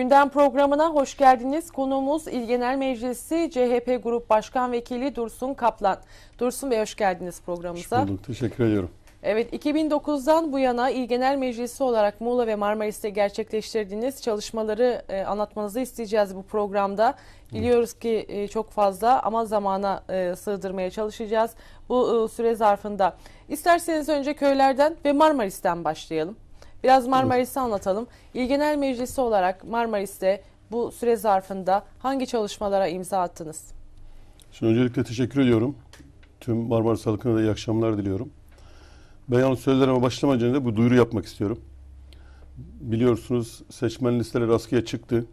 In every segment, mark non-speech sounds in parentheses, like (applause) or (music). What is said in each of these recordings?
Gündem programına hoş geldiniz. Konuğumuz İl Genel Meclisi CHP Grup Başkan Vekili Dursun Kaplan. Dursun Bey hoş geldiniz programımıza. Hoş bulduk. Teşekkür ediyorum. Evet 2009'dan bu yana İl Genel Meclisi olarak Muğla ve Marmaris'te gerçekleştirdiğiniz çalışmaları e, anlatmanızı isteyeceğiz bu programda. Biliyoruz ki e, çok fazla ama zamana e, sığdırmaya çalışacağız bu e, süre zarfında. İsterseniz önce köylerden ve Marmaris'ten başlayalım. Biraz Marmaris'i anlatalım. İl Genel Meclisi olarak Marmaris'te bu süre zarfında hangi çalışmalara imza attınız? Şimdi öncelikle teşekkür ediyorum. Tüm Marmaris halkına da iyi akşamlar diliyorum. Ben yalnız sözlerime başlamadan önce de bu duyuru yapmak istiyorum. Biliyorsunuz seçmen listeleri askıya çıktı.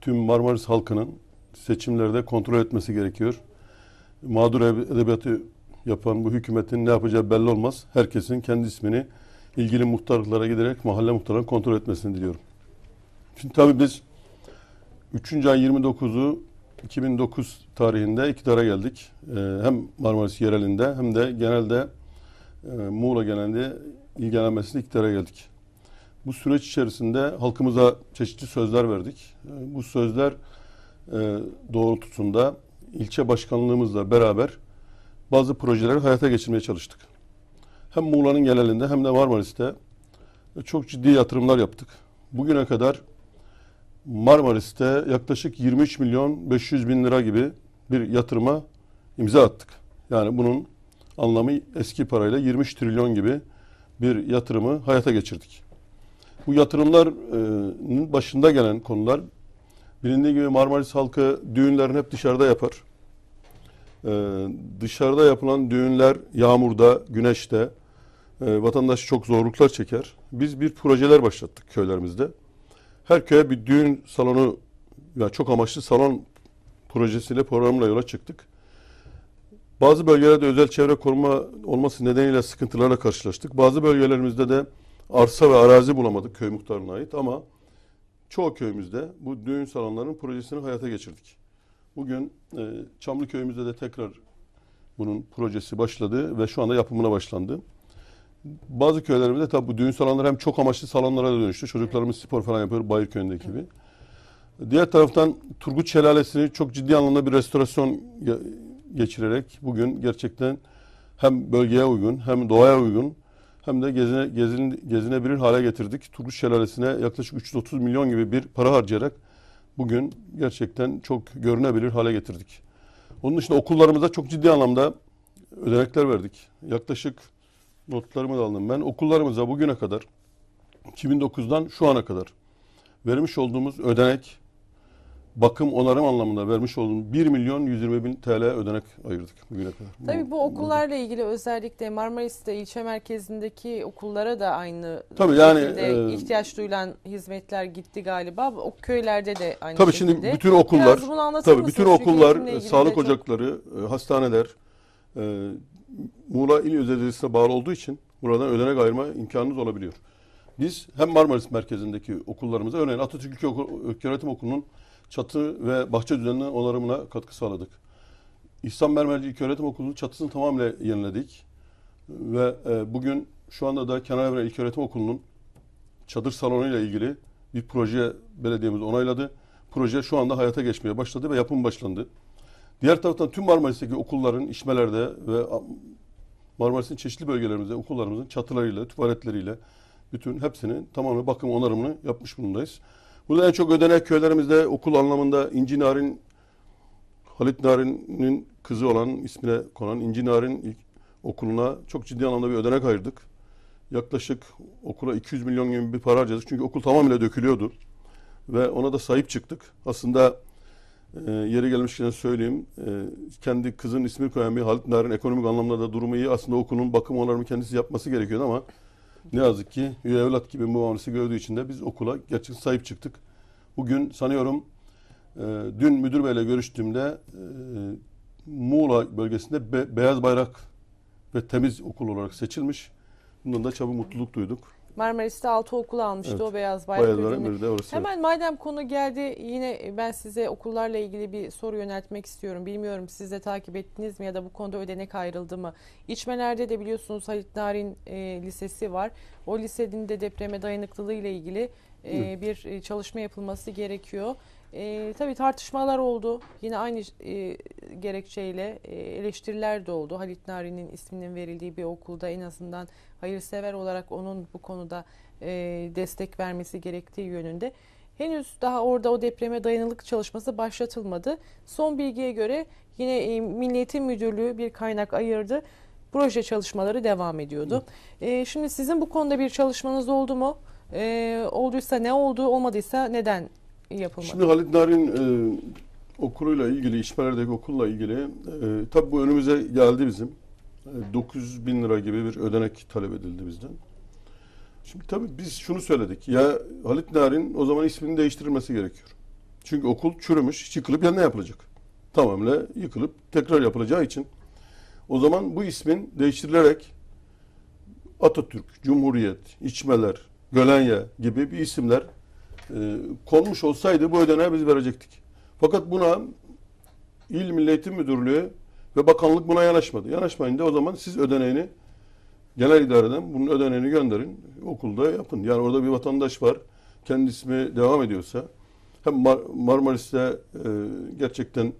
Tüm Marmaris halkının seçimlerde kontrol etmesi gerekiyor. Mağdur edebiyatı yapan bu hükümetin ne yapacağı belli olmaz. Herkesin kendi ismini ilgili muhtarlıklara giderek mahalle muhtarlarının kontrol etmesini diliyorum. Şimdi tabii biz 3. ay 29'u 2009 tarihinde iktidara geldik. Ee, hem Marmaris yerelinde hem de genelde e, Muğla genelinde ilgilenmesini iktidara geldik. Bu süreç içerisinde halkımıza çeşitli sözler verdik. Ee, bu sözler e, doğrultusunda ilçe başkanlığımızla beraber bazı projeleri hayata geçirmeye çalıştık hem Muğla'nın genelinde hem de Marmaris'te e, çok ciddi yatırımlar yaptık. Bugüne kadar Marmaris'te yaklaşık 23 milyon 500 bin lira gibi bir yatırıma imza attık. Yani bunun anlamı eski parayla 23 trilyon gibi bir yatırımı hayata geçirdik. Bu yatırımların e, başında gelen konular bilindiği gibi Marmaris halkı düğünlerini hep dışarıda yapar. E, dışarıda yapılan düğünler yağmurda, güneşte, e, vatandaş çok zorluklar çeker. Biz bir projeler başlattık köylerimizde. Her köye bir düğün salonu, yani çok amaçlı salon projesiyle programla yola çıktık. Bazı bölgelerde özel çevre koruma olması nedeniyle sıkıntılarla karşılaştık. Bazı bölgelerimizde de arsa ve arazi bulamadık köy muhtarına ait ama çoğu köyümüzde bu düğün salonlarının projesini hayata geçirdik. Bugün e, Çamlı köyümüzde de tekrar bunun projesi başladı ve şu anda yapımına başlandı. Bazı köylerimizde tabi bu düğün salonları hem çok amaçlı salonlara da dönüştü. Çocuklarımız spor falan yapıyor Bayır köyündeki gibi. Diğer taraftan Turgut Şelalesi'ni çok ciddi anlamda bir restorasyon geçirerek bugün gerçekten hem bölgeye uygun hem doğaya uygun hem de gezine, gezine, gezinebilir hale getirdik. Turgut Şelalesi'ne yaklaşık 330 milyon gibi bir para harcayarak bugün gerçekten çok görünebilir hale getirdik. Onun dışında okullarımıza çok ciddi anlamda ödenekler verdik. Yaklaşık notlarımı da aldım. Ben okullarımıza bugüne kadar 2009'dan şu ana kadar vermiş olduğumuz ödenek bakım onarım anlamında vermiş olduğum 1 milyon 120 bin TL ödenek ayırdık bugüne kadar. Tabii bu okullarla ilgili özellikle Marmaris'te ilçe merkezindeki okullara da aynı Tabii yani e, ihtiyaç duyulan hizmetler gitti galiba. O köylerde de aynı Tabii şekilde. şimdi bütün okullar Tabii bütün okullar, e, sağlık çok... ocakları, e, hastaneler, e, Muğla İl Özel bağlı olduğu için buradan ödenek ayırma imkanınız olabiliyor. Biz hem Marmaris merkezindeki okullarımıza örneğin Atatürk Ülke Öğretim Okulu'nun çatı ve bahçe düzeninin onarımına katkı sağladık. İhsan Mermerci İlköğretim Okulu'nun çatısını tamamıyla yeniledik. Ve e, bugün şu anda da Kenan Evren İlköğretim Okulu'nun çadır salonu ile ilgili bir proje belediyemiz onayladı. Proje şu anda hayata geçmeye başladı ve yapım başlandı. Diğer taraftan tüm Marmaris'teki okulların işmelerde ve Marmaris'in çeşitli bölgelerimizde okullarımızın çatılarıyla, tuvaletleriyle bütün hepsinin tamamı bakım onarımını yapmış bulundayız. Burada en çok ödenek köylerimizde okul anlamında İnci Narin, Halit Narin'in kızı olan, ismine konan İnci Narin ilk okuluna çok ciddi anlamda bir ödenek ayırdık. Yaklaşık okula 200 milyon gibi bir para harcadık. Çünkü okul tamamıyla dökülüyordu. Ve ona da sahip çıktık. Aslında e, yeri gelmişken söyleyeyim. Ee, kendi kızın ismi koyan bir Halit Narin ekonomik anlamda da durumu iyi. Aslında okulun bakım onarımı kendisi yapması gerekiyordu ama ne yazık ki üye evlat gibi muamelesi gördüğü için de biz okula gerçekten sahip çıktık. Bugün sanıyorum e, dün müdür beyle görüştüğümde e, Muğla bölgesinde be, beyaz bayrak ve temiz okul olarak seçilmiş. Bundan da çabuk mutluluk duyduk. Marmaris'te altı okul almıştı evet. o beyaz bayrak Hemen madem konu geldi yine ben size okullarla ilgili bir soru yöneltmek istiyorum. Bilmiyorum siz de takip ettiniz mi ya da bu konuda ödenek ayrıldı mı? İçmelerde de biliyorsunuz Halit Narin e, Lisesi var. O lisenin de depreme dayanıklılığı ile ilgili e, bir e, çalışma yapılması gerekiyor. E, tabii tartışmalar oldu. Yine aynı e, gerekçeyle e, eleştiriler de oldu. Halit Nari'nin isminin verildiği bir okulda en azından hayırsever olarak onun bu konuda e, destek vermesi gerektiği yönünde. Henüz daha orada o depreme dayanıklık çalışması başlatılmadı. Son bilgiye göre yine e, Milliyetin Müdürlüğü bir kaynak ayırdı. Proje çalışmaları devam ediyordu. E, şimdi sizin bu konuda bir çalışmanız oldu mu? E, olduysa ne oldu, olmadıysa neden yapılmadı. Şimdi Halit Narin e, okuluyla ilgili, İşmerler'deki okulla ilgili e, tabii bu önümüze geldi bizim. E, 900 bin lira gibi bir ödenek talep edildi bizden. Şimdi tabi biz şunu söyledik. Ya Halit Narin o zaman ismini değiştirilmesi gerekiyor. Çünkü okul çürümüş, yıkılıp yerine yapılacak. Tamamla yıkılıp tekrar yapılacağı için. O zaman bu ismin değiştirilerek Atatürk, Cumhuriyet, İçmeler, Gölenye gibi bir isimler e, konmuş olsaydı bu ödeneği biz verecektik. Fakat buna İl Milli Eğitim Müdürlüğü ve bakanlık buna yanaşmadı. Yanaşmayınca o zaman siz ödeneğini genel idareden bunun ödeneğini gönderin. Okulda yapın. Yani orada bir vatandaş var. Kendi ismi devam ediyorsa hem Mar Marmaris'te e, gerçekten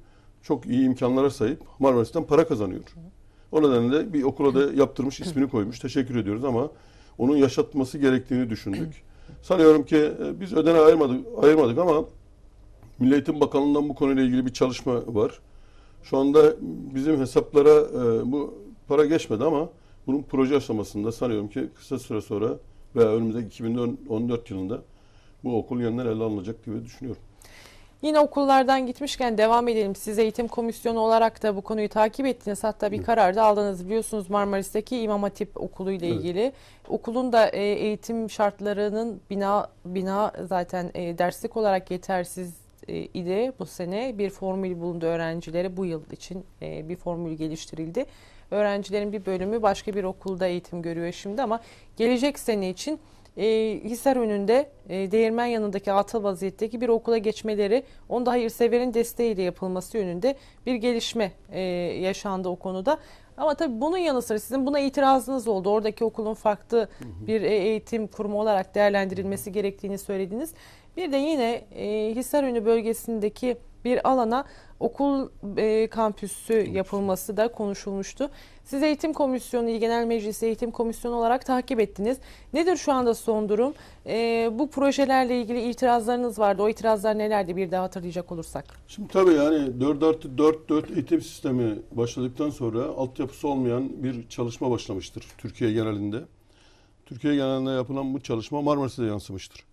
çok iyi imkanlara sahip Marmaris'ten para kazanıyor. O nedenle bir okula da yaptırmış ismini koymuş. Teşekkür ediyoruz ama onun yaşatması gerektiğini düşündük. Sanıyorum ki e, biz ödene ayırmadık, ayırmadık ama Milli Eğitim Bakanlığı'ndan bu konuyla ilgili bir çalışma var. Şu anda bizim hesaplara e, bu para geçmedi ama bunun proje aşamasında sanıyorum ki kısa süre sonra veya önümüzdeki 2014 yılında bu okul yeniden ele alınacak gibi düşünüyorum. Yine okullardan gitmişken devam edelim. Siz eğitim komisyonu olarak da bu konuyu takip ettiniz. Hatta bir karar da aldınız biliyorsunuz Marmaris'teki İmam Hatip Okulu ile evet. ilgili. Okulun da e, eğitim şartlarının bina bina zaten e, derslik olarak yetersiz e, idi bu sene. Bir formül bulundu öğrencilere bu yıl için bir formül geliştirildi. Öğrencilerin bir bölümü başka bir okulda eğitim görüyor şimdi ama gelecek sene için e, Hisar önünde e, değirmen yanındaki atıl vaziyetteki bir okula geçmeleri onu da hayırseverin desteğiyle yapılması yönünde bir gelişme e, yaşandı o konuda. Ama tabii bunun yanı sıra sizin buna itirazınız oldu. Oradaki okulun farklı bir e, eğitim kurumu olarak değerlendirilmesi gerektiğini söylediniz. Bir de yine e, Hisarönü bölgesindeki bir alana okul e, kampüsü yapılması da konuşulmuştu. Siz Eğitim Komisyonu, İl Genel meclis Eğitim Komisyonu olarak takip ettiniz. Nedir şu anda son durum? E, bu projelerle ilgili itirazlarınız vardı. O itirazlar nelerdi bir daha hatırlayacak olursak? Şimdi tabii yani 4 artı 4 4 eğitim sistemi başladıktan sonra altyapısı olmayan bir çalışma başlamıştır Türkiye genelinde. Türkiye genelinde yapılan bu çalışma Marmaris'e yansımıştır.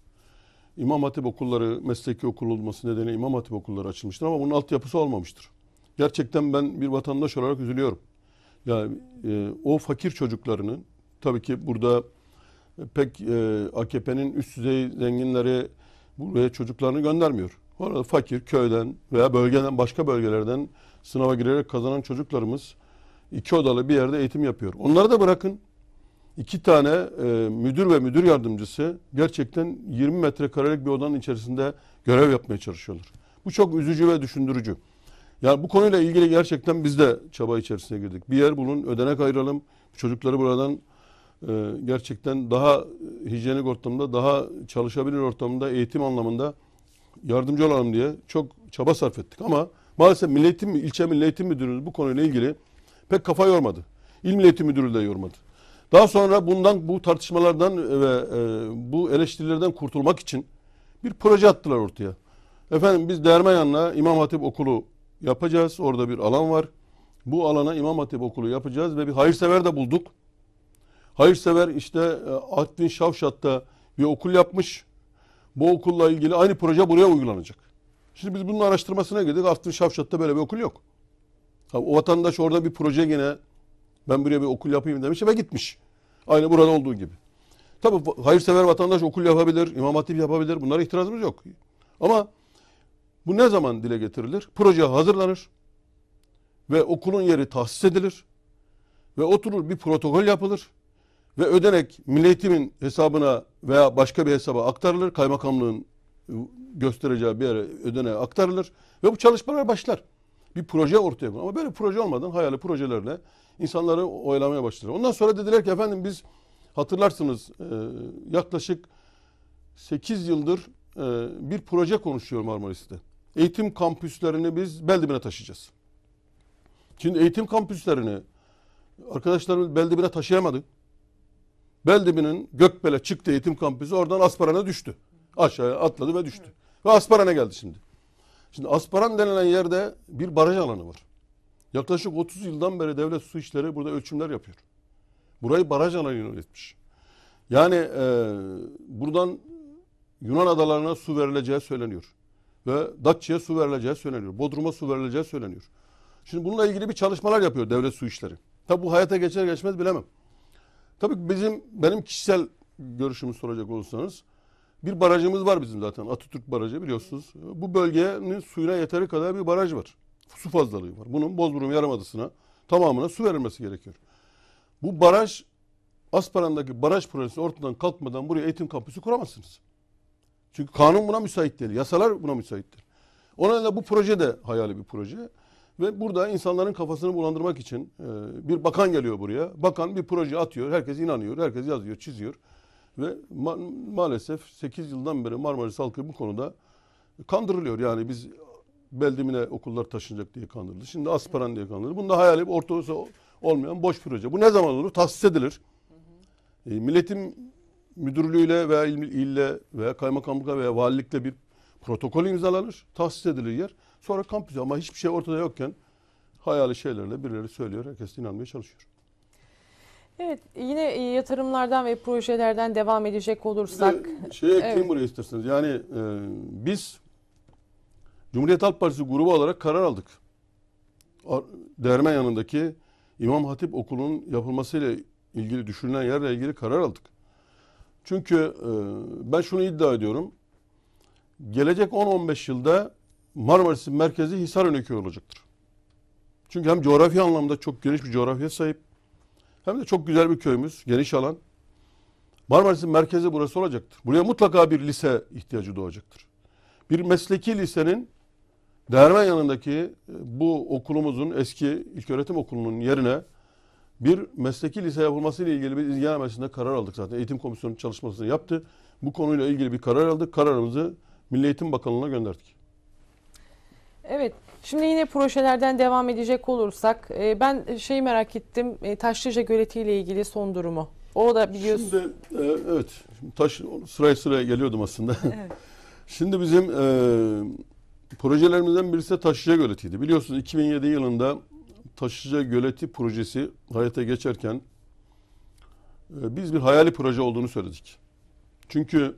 İmam Hatip okulları mesleki okul olması nedeniyle İmam Hatip okulları açılmıştır ama bunun altyapısı olmamıştır. Gerçekten ben bir vatandaş olarak üzülüyorum. Yani e, o fakir çocuklarının tabii ki burada e, pek e, AKP'nin üst düzey zenginleri buraya çocuklarını göndermiyor. Orada fakir köyden veya bölgeden başka bölgelerden sınava girerek kazanan çocuklarımız iki odalı bir yerde eğitim yapıyor. Onları da bırakın iki tane e, müdür ve müdür yardımcısı gerçekten 20 metrekarelik bir odanın içerisinde görev yapmaya çalışıyorlar. Bu çok üzücü ve düşündürücü. Yani bu konuyla ilgili gerçekten biz de çaba içerisine girdik. Bir yer bulun, ödenek ayıralım. Çocukları buradan e, gerçekten daha hijyenik ortamda, daha çalışabilir ortamda, eğitim anlamında yardımcı olalım diye çok çaba sarf ettik. Ama maalesef milletim, ilçe milletim Eğitim Müdürümüz bu konuyla ilgili pek kafa yormadı. İl milletim Müdürü de yormadı. Daha sonra bundan bu tartışmalardan e, ve e, bu eleştirilerden kurtulmak için bir proje attılar ortaya. Efendim biz Dermeyan'la İmam Hatip Okulu yapacağız. Orada bir alan var. Bu alana İmam Hatip Okulu yapacağız ve bir hayırsever de bulduk. Hayırsever işte e, Artvin Şavşat'ta bir okul yapmış. Bu okulla ilgili aynı proje buraya uygulanacak. Şimdi biz bunun araştırmasına girdik. Artvin Şavşat'ta böyle bir okul yok. O vatandaş orada bir proje gene ben buraya bir okul yapayım demiş ve gitmiş. Aynı burada olduğu gibi. Tabii hayırsever vatandaş okul yapabilir, imam hatip yapabilir. Bunlara itirazımız yok. Ama bu ne zaman dile getirilir? Proje hazırlanır ve okulun yeri tahsis edilir ve oturur bir protokol yapılır ve ödenek Milli Eğitim'in hesabına veya başka bir hesaba aktarılır. Kaymakamlığın göstereceği bir yere ödeneğe aktarılır ve bu çalışmalar başlar bir proje ortaya koyun. Ama böyle proje olmadan hayali projelerle insanları oylamaya başladılar. Ondan sonra dediler ki efendim biz hatırlarsınız e, yaklaşık 8 yıldır e, bir proje konuşuyor Marmaris'te. Eğitim kampüslerini biz Beldibine taşıyacağız. Şimdi eğitim kampüslerini arkadaşlarımız Beldibine taşıyamadık. Beldibi'nin Gökbel'e çıktı eğitim kampüsü oradan Asparan'a düştü. Aşağıya atladı ve düştü. Ve Asparan'a geldi şimdi. Şimdi Asparan denilen yerde bir baraj alanı var. Yaklaşık 30 yıldan beri devlet su işleri burada ölçümler yapıyor. Burayı baraj alanı yönetmiş. Yani e, buradan Yunan adalarına su verileceği söyleniyor. Ve Datça'ya su verileceği söyleniyor. Bodrum'a su verileceği söyleniyor. Şimdi bununla ilgili bir çalışmalar yapıyor devlet su işleri. Tabi bu hayata geçer geçmez bilemem. Tabii bizim benim kişisel görüşümü soracak olursanız bir barajımız var bizim zaten Atatürk Barajı biliyorsunuz. Bu bölgenin suyuna yeteri kadar bir baraj var. Su fazlalığı var. Bunun Bozburun Yarımadası'na tamamına su verilmesi gerekiyor. Bu baraj Asparan'daki baraj projesi ortadan kalkmadan buraya eğitim kampüsü kuramazsınız. Çünkü kanun buna müsait değil. Yasalar buna müsait değil. O nedenle bu proje de hayali bir proje. Ve burada insanların kafasını bulandırmak için e, bir bakan geliyor buraya. Bakan bir proje atıyor. Herkes inanıyor. Herkes yazıyor, çiziyor. Ve ma maalesef 8 yıldan beri Marmaris halkı bu konuda kandırılıyor. Yani biz beldimine okullar taşınacak diye kandırıldı. Şimdi Asparan diye kandırıldı. Bunda hayali ortası olmayan boş proje. Bu ne zaman olur? Tahsis edilir. E, milletin müdürlüğüyle veya il, ille veya kaymakamlıkla veya valilikle bir protokol imzalanır. Tahsis edilir yer. Sonra kampüs ama hiçbir şey ortada yokken hayali şeylerle birileri söylüyor. Herkes inanmaya çalışıyor. Evet yine e, yatırımlardan ve projelerden devam edecek olursak. Bir şeye ekleyeyim evet. buraya isterseniz. Yani e, biz Cumhuriyet Halk Partisi grubu olarak karar aldık. Dermen yanındaki İmam Hatip Okulu'nun yapılmasıyla ilgili düşünülen yerle ilgili karar aldık. Çünkü e, ben şunu iddia ediyorum. Gelecek 10-15 yılda Marmaris'in merkezi Hisarönü köyü olacaktır. Çünkü hem coğrafya anlamda çok geniş bir coğrafya sahip hem de çok güzel bir köyümüz, geniş alan. Marmaris'in merkezi burası olacaktır. Buraya mutlaka bir lise ihtiyacı doğacaktır. Bir mesleki lisenin Değermen yanındaki e, bu okulumuzun eski ilköğretim okulunun yerine bir mesleki lise yapılması ile ilgili bir izlenmesinde karar aldık zaten. Eğitim komisyonu çalışmasını yaptı. Bu konuyla ilgili bir karar aldık. Kararımızı Milli Eğitim Bakanlığı'na gönderdik. Evet, Şimdi yine projelerden devam edecek olursak e, ben şeyi merak ettim e, Taşlıca Göleti ile ilgili son durumu. O da biliyorsun. Şimdi e, evet şimdi taş sıraya sıraya geliyordum aslında. Evet. (laughs) şimdi bizim e, projelerimizden birisi de Taşlıca Göleti'ydi. Biliyorsunuz 2007 yılında Taşlıca Göleti projesi hayata geçerken e, biz bir hayali proje olduğunu söyledik. Çünkü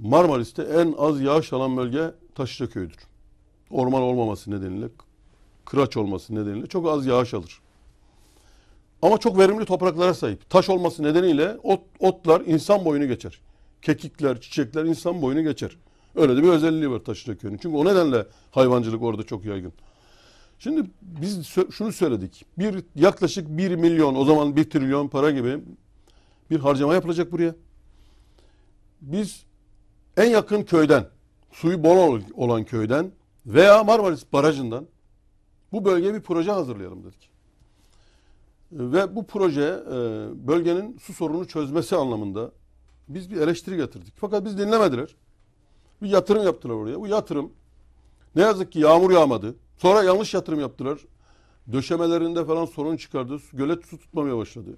Marmaris'te en az yağış alan bölge Taşlıca köyüdür orman olmaması nedeniyle, kıraç olması nedeniyle çok az yağış alır. Ama çok verimli topraklara sahip. Taş olması nedeniyle ot, otlar insan boyunu geçer. Kekikler, çiçekler insan boyunu geçer. Öyle de bir özelliği var taşlıca köyünün. Çünkü o nedenle hayvancılık orada çok yaygın. Şimdi biz şunu söyledik. Bir yaklaşık 1 milyon o zaman 1 trilyon para gibi bir harcama yapılacak buraya. Biz en yakın köyden, suyu bol olan köyden veya Marmaris Barajı'ndan bu bölgeye bir proje hazırlayalım dedik. Ee, ve bu proje e, bölgenin su sorununu çözmesi anlamında biz bir eleştiri getirdik. Fakat biz dinlemediler. Bir yatırım yaptılar oraya. Bu yatırım ne yazık ki yağmur yağmadı. Sonra yanlış yatırım yaptılar. Döşemelerinde falan sorun çıkardı. Gölet su tutmamaya başladı.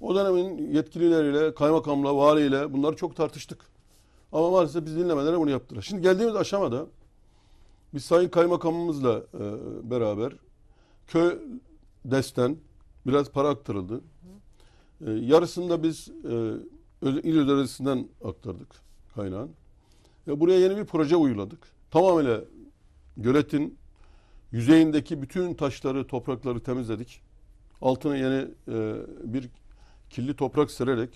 O dönemin yetkilileriyle, kaymakamla, valiyle bunları çok tartıştık. Ama maalesef biz dinlemeden bunu yaptılar. Şimdi geldiğimiz aşamada biz Sayın Kaymakamımızla e, beraber köy desten biraz para aktarıldı. E, yarısını da biz e, il ödelerisinden aktardık kaynağın. Ve buraya yeni bir proje uyguladık. Tamamıyla göletin yüzeyindeki bütün taşları, toprakları temizledik. Altına yeni e, bir kirli toprak sererek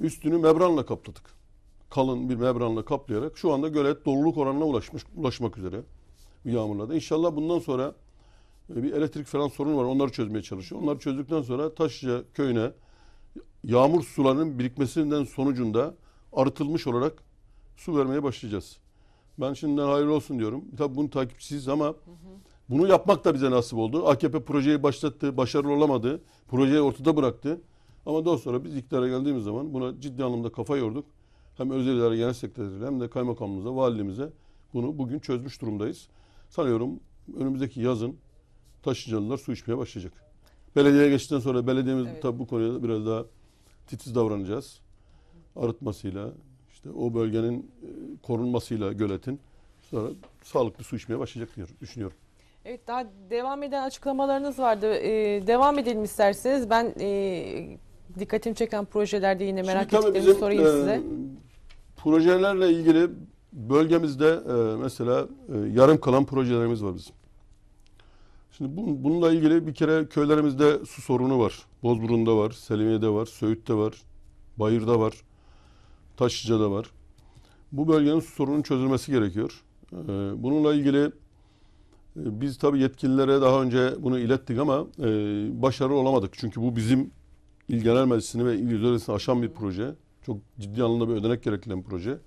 üstünü membranla kapladık kalın bir membranla kaplayarak şu anda gölet doluluk oranına ulaşmış ulaşmak üzere yağmurlarda. İnşallah bundan sonra e, bir elektrik falan sorunu var. Onları çözmeye çalışıyor. Onları çözdükten sonra Taşlıca köyüne yağmur sularının birikmesinden sonucunda arıtılmış olarak su vermeye başlayacağız. Ben şimdiden hayırlı olsun diyorum. Tabii bunu takipçisiyiz ama hı hı. bunu yapmak da bize nasip oldu. AKP projeyi başlattı, başarılı olamadı. Projeyi ortada bıraktı. Ama daha sonra biz iktidara geldiğimiz zaman buna ciddi anlamda kafa yorduk hem özel idare genel sekreterine hem de kaymakamımıza, valimize bunu bugün çözmüş durumdayız. Sanıyorum önümüzdeki yazın taşıcalılar su içmeye başlayacak. Belediyeye geçtikten sonra belediyemiz evet. tabii bu konuya biraz daha titiz davranacağız. Arıtmasıyla, işte o bölgenin e, korunmasıyla göletin sonra sağlıklı su içmeye başlayacak diyor, düşünüyorum. Evet daha devam eden açıklamalarınız vardı. Ee, devam edelim isterseniz. Ben e, dikkatini çeken projelerde yine merak Şimdi ettiklerimi bizim, sorayım e, size. Projelerle ilgili bölgemizde e, mesela e, yarım kalan projelerimiz var bizim. Şimdi bun, bununla ilgili bir kere köylerimizde su sorunu var. Bozburun'da var, Selimiye'de var, Söğüt'te var, Bayır'da var, Taşlıca'da var. Bu bölgenin su sorununun çözülmesi gerekiyor. E, bununla ilgili e, biz tabii yetkililere daha önce bunu ilettik ama e, başarılı olamadık. Çünkü bu bizim İl Genel Meclisi'ni ve il yüzölesini aşan bir proje. Çok ciddi anlamda bir ödenek gerektiren proje.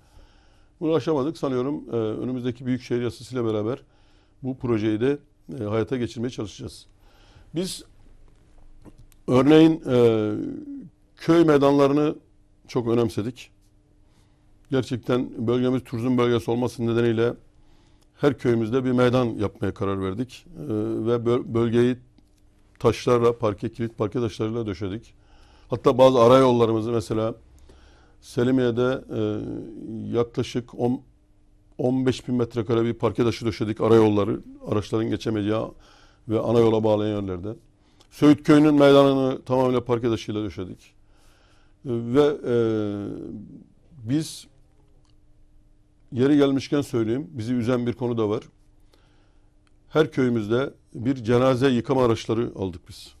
Bunu aşamadık sanıyorum. E, önümüzdeki Büyükşehir Yasası ile beraber bu projeyi de e, hayata geçirmeye çalışacağız. Biz örneğin e, köy meydanlarını çok önemsedik. Gerçekten bölgemiz turizm bölgesi olması nedeniyle her köyümüzde bir meydan yapmaya karar verdik. E, ve bölgeyi taşlarla, parke, kilit parke taşlarıyla döşedik. Hatta bazı arayollarımızı mesela Selimiye'de e, yaklaşık 10, 15 bin metrekare bir parke taşı döşedik arayolları. Araçların geçemeyeceği ve ana yola bağlayan yerlerde. Söğüt köyünün meydanını tamamıyla parke taşıyla döşedik. E, ve e, biz yeri gelmişken söyleyeyim bizi üzen bir konu da var. Her köyümüzde bir cenaze yıkama araçları aldık biz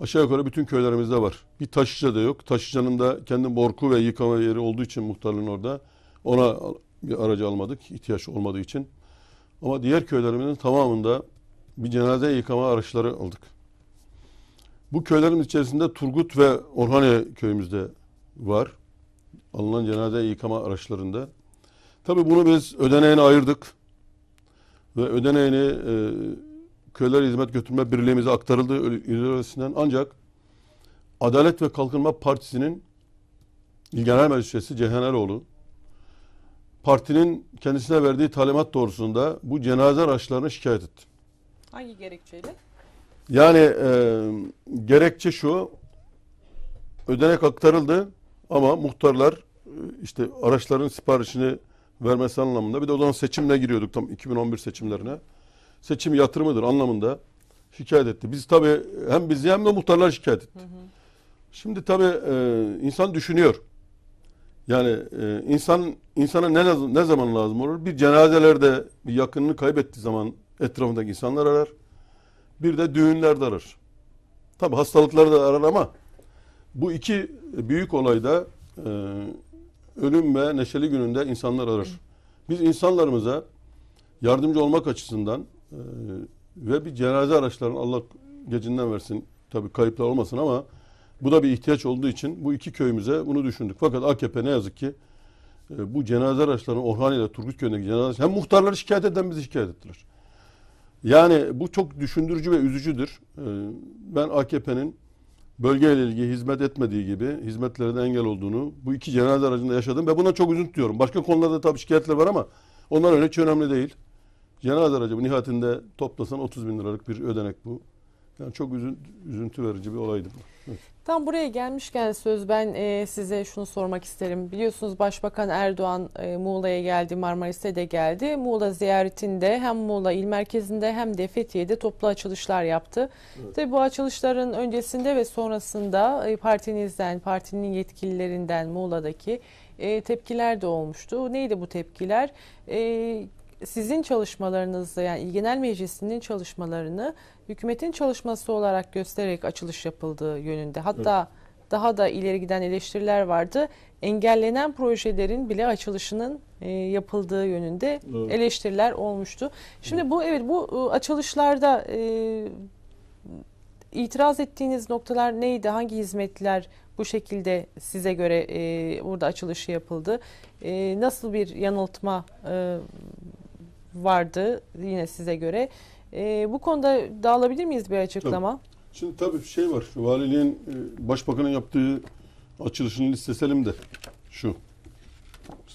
aşağı yukarı bütün köylerimizde var. Bir taşıcı da yok. taşıcının da kendi borku ve yıkama yeri olduğu için muhtarlığın orada. Ona bir aracı almadık ihtiyaç olmadığı için. Ama diğer köylerimizin tamamında bir cenaze yıkama araçları aldık. Bu köylerimiz içerisinde Turgut ve Orhane köyümüzde var. Alınan cenaze yıkama araçlarında. Tabii bunu biz ödeneğine ayırdık. Ve ödeneğini e, Köyler Hizmet Götürme Birliğimize aktarıldı üniversitesinden ancak Adalet ve Kalkınma Partisi'nin İl Genel Meclis Üyesi Ceheneroğlu partinin kendisine verdiği talimat doğrusunda bu cenaze araçlarını şikayet etti. Hangi gerekçeyle? Yani e, gerekçe şu ödenek aktarıldı ama muhtarlar e, işte araçların siparişini vermesi anlamında bir de o zaman seçimle giriyorduk tam 2011 seçimlerine seçim yatırımıdır anlamında şikayet etti. Biz tabii hem bizi hem de muhtarlar şikayet etti. Hı hı. Şimdi tabii e, insan düşünüyor. Yani e, insan insana ne ne zaman lazım olur? Bir cenazelerde bir yakınını kaybettiği zaman etrafındaki insanlar arar. Bir de düğünlerde arar. Tabii hastalıklar da arar ama bu iki büyük olayda e, ölüm ve neşeli gününde insanlar arar. Biz insanlarımıza yardımcı olmak açısından ee, ve bir cenaze araçlarının Allah gecinden versin tabii kayıplar olmasın ama bu da bir ihtiyaç olduğu için bu iki köyümüze bunu düşündük. Fakat AKP ne yazık ki e, bu cenaze araçlarının Orhan ile Turgut köyündeki cenaze hem muhtarları şikayet eden bizi şikayet ettiler. Yani bu çok düşündürücü ve üzücüdür. Ee, ben AKP'nin bölgeyle ilgili hizmet etmediği gibi hizmetlerine engel olduğunu bu iki cenaze aracında yaşadım ve buna çok üzüntü diyorum. Başka konularda tabii şikayetler var ama onlar öyle hiç önemli değil. Cenaze aracı nihayetinde toplasan 30 bin liralık bir ödenek bu. Yani çok üzüntü verici bir olaydı bu. Evet. Tam buraya gelmişken söz ben e, size şunu sormak isterim. Biliyorsunuz Başbakan Erdoğan e, Muğla'ya geldi, Marmaris'e de geldi. Muğla ziyaretinde hem Muğla il merkezinde hem de Fethiye'de toplu açılışlar yaptı. Evet. Tabii bu açılışların öncesinde ve sonrasında e, partinizden, partinin yetkililerinden Muğla'daki e, tepkiler de olmuştu. Neydi bu tepkiler? E, sizin çalışmalarınızı yani genel meclisinin çalışmalarını hükümetin çalışması olarak göstererek açılış yapıldığı yönünde. Hatta evet. daha da ileri giden eleştiriler vardı. Engellenen projelerin bile açılışının e, yapıldığı yönünde evet. eleştiriler olmuştu. Şimdi bu evet bu e, açılışlarda e, itiraz ettiğiniz noktalar neydi? Hangi hizmetler bu şekilde size göre e, burada açılışı yapıldı? E, nasıl bir yanıltma e, vardı yine size göre. E, bu konuda dağılabilir miyiz bir açıklama? Tabii. Şimdi tabii bir şey var. Valiliğin e, başbakanın yaptığı açılışını listeselim de şu.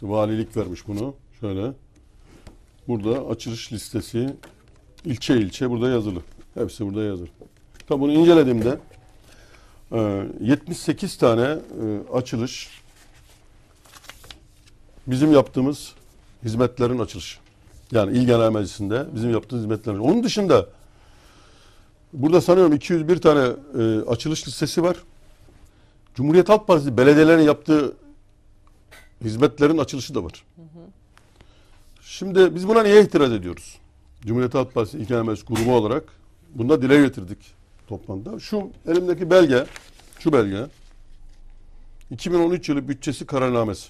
valilik vermiş bunu. Şöyle. Burada açılış listesi ilçe ilçe burada yazılı. Hepsi burada yazılı. Tabi bunu incelediğimde 78 ee, tane e, açılış bizim yaptığımız hizmetlerin açılışı. Yani İl Genel Meclisi'nde bizim yaptığımız hizmetler. Onun dışında burada sanıyorum 201 tane e, açılış listesi var. Cumhuriyet Halk Partisi belediyelerin yaptığı hizmetlerin açılışı da var. Şimdi biz buna niye itiraz ediyoruz? Cumhuriyet Halk Partisi İl Genel Meclis grubu olarak bunda da dile getirdik toplantıda. Şu elimdeki belge, şu belge 2013 yılı bütçesi kararnamesi.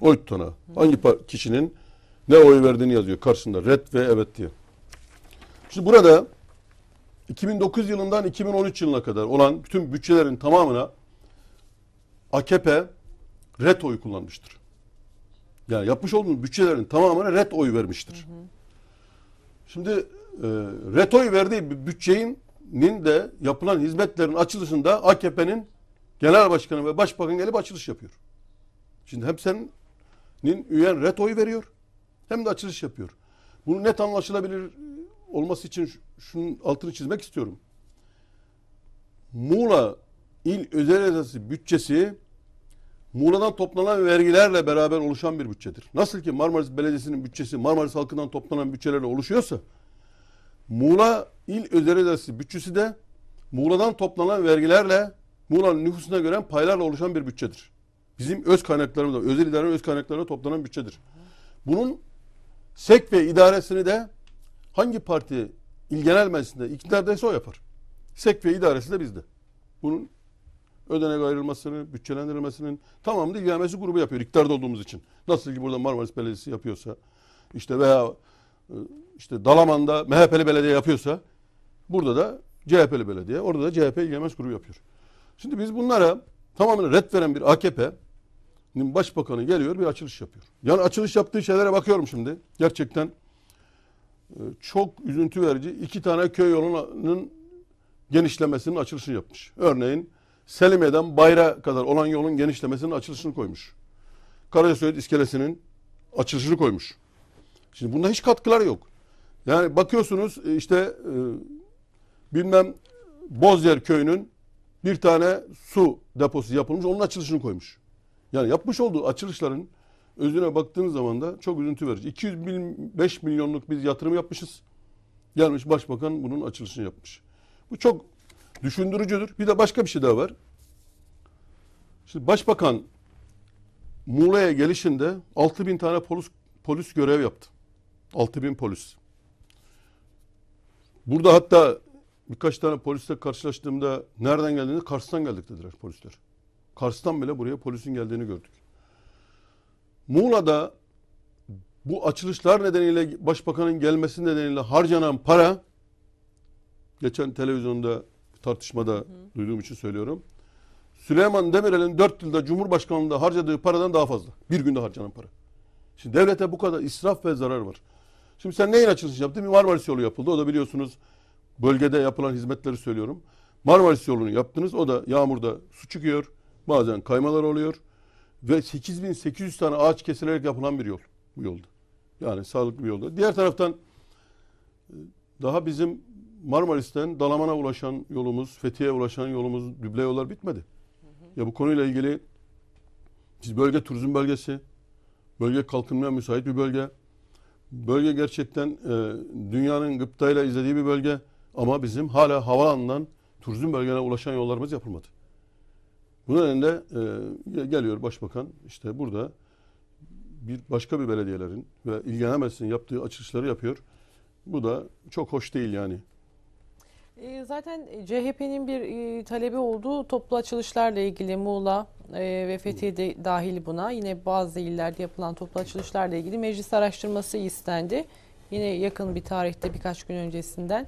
Oy tutanağı. Hangi kişinin ne oy verdiğini yazıyor karşısında. Red ve evet diye. Şimdi burada 2009 yılından 2013 yılına kadar olan bütün bütçelerin tamamına AKP red oy kullanmıştır. Yani yapmış olduğunuz bütçelerin tamamına red oy vermiştir. Hı hı. Şimdi e, red oy verdiği bütçenin de yapılan hizmetlerin açılışında AKP'nin genel başkanı ve başbakan gelip açılış yapıyor. Şimdi hem senin üyen red oy veriyor hem de açılış yapıyor. Bunu net anlaşılabilir olması için şunun altını çizmek istiyorum. Muğla il özel esası bütçesi Muğla'dan toplanan vergilerle beraber oluşan bir bütçedir. Nasıl ki Marmaris Belediyesi'nin bütçesi Marmaris halkından toplanan bütçelerle oluşuyorsa Muğla il özel esası bütçesi de Muğla'dan toplanan vergilerle Muğla'nın nüfusuna gören paylarla oluşan bir bütçedir. Bizim öz kaynaklarımızda, özel idarenin öz kaynaklarına toplanan bütçedir. Bunun Sekve idaresini de hangi parti il genel meclisinde iktidardaysa o yapar. Sekve idaresi de bizde. Bunun ödenek ayrılmasını, bütçelendirilmesinin tamamını il genel grubu yapıyor iktidarda olduğumuz için. Nasıl ki burada Marmaris Belediyesi yapıyorsa işte veya e, işte Dalaman'da MHP'li belediye yapıyorsa burada da CHP'li belediye, orada da CHP il grubu yapıyor. Şimdi biz bunlara tamamen red veren bir AKP başbakanı geliyor bir açılış yapıyor. Yani açılış yaptığı şeylere bakıyorum şimdi. Gerçekten e, çok üzüntü verici iki tane köy yolunun genişlemesinin açılışını yapmış. Örneğin Selimiye'den Bayra kadar olan yolun genişlemesinin açılışını koymuş. Karacasoyut iskelesinin açılışını koymuş. Şimdi bunda hiç katkılar yok. Yani bakıyorsunuz e, işte e, bilmem Bozyer köyünün bir tane su deposu yapılmış onun açılışını koymuş. Yani yapmış olduğu açılışların özüne baktığınız zaman da çok üzüntü verici. 205 milyonluk biz yatırım yapmışız. Gelmiş başbakan bunun açılışını yapmış. Bu çok düşündürücüdür. Bir de başka bir şey daha var. Şimdi başbakan Muğla'ya gelişinde 6 bin tane polis, polis görev yaptı. 6 bin polis. Burada hatta birkaç tane polisle karşılaştığımda nereden geldiğini Kars'tan geldik dediler polisler. Kars'tan bile buraya polisin geldiğini gördük. Muğla'da bu açılışlar nedeniyle başbakanın gelmesi nedeniyle harcanan para geçen televizyonda tartışmada hı hı. duyduğum için söylüyorum. Süleyman Demirel'in 4 yılda Cumhurbaşkanlığında harcadığı paradan daha fazla. Bir günde harcanan para. Şimdi devlete bu kadar israf ve zarar var. Şimdi sen neyin açılışını yaptın? Bir Marmaris yolu yapıldı. O da biliyorsunuz bölgede yapılan hizmetleri söylüyorum. Marmaris yolunu yaptınız. O da yağmurda su çıkıyor. Bazen kaymalar oluyor. Ve 8800 tane ağaç kesilerek yapılan bir yol bu yolda. Yani sağlıklı bir yolda. Diğer taraftan e, daha bizim Marmaris'ten Dalaman'a ulaşan yolumuz, Fethiye'ye ulaşan yolumuz, düble yollar bitmedi. Ya bu konuyla ilgili biz bölge turizm bölgesi, bölge kalkınmaya müsait bir bölge. Bölge gerçekten e, dünyanın gıptayla izlediği bir bölge ama bizim hala Havalandan turizm bölgelerine ulaşan yollarımız yapılmadı. Bunun önünde e, geliyor başbakan işte burada bir başka bir belediyelerin ve ilgilenemezsin yaptığı açılışları yapıyor. Bu da çok hoş değil yani. E, zaten CHP'nin bir e, talebi olduğu toplu açılışlarla ilgili Muğla e, ve Fethiye de dahil buna yine bazı illerde yapılan toplu açılışlarla ilgili meclis araştırması istendi. Yine yakın bir tarihte birkaç gün öncesinden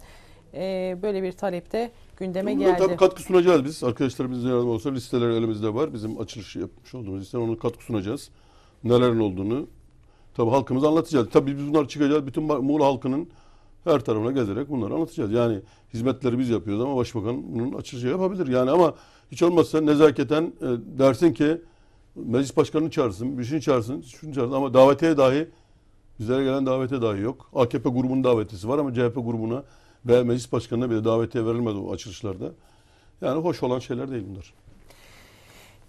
e, böyle bir talep de gündeme Bunun geldi. Tabii katkı sunacağız biz. Arkadaşlarımız ne olsa listeler elimizde var. Bizim açılış yapmış olduğumuz listeden onun katkı sunacağız. Nelerin olduğunu tabii halkımıza anlatacağız. Tabii biz bunlar çıkacağız. Bütün Muğla halkının her tarafına gezerek bunları anlatacağız. Yani hizmetleri biz yapıyoruz ama başbakan bunun açılışı yapabilir. Yani ama hiç olmazsa nezaketen e, dersin ki meclis başkanını çağırsın, bir şey çağırsın, şunu çağırsın ama davetiye dahi bizlere gelen davete dahi yok. AKP grubunun davetisi var ama CHP grubuna ve meclis başkanına bile davetiye verilmedi o açılışlarda. Yani hoş olan şeyler değil bunlar.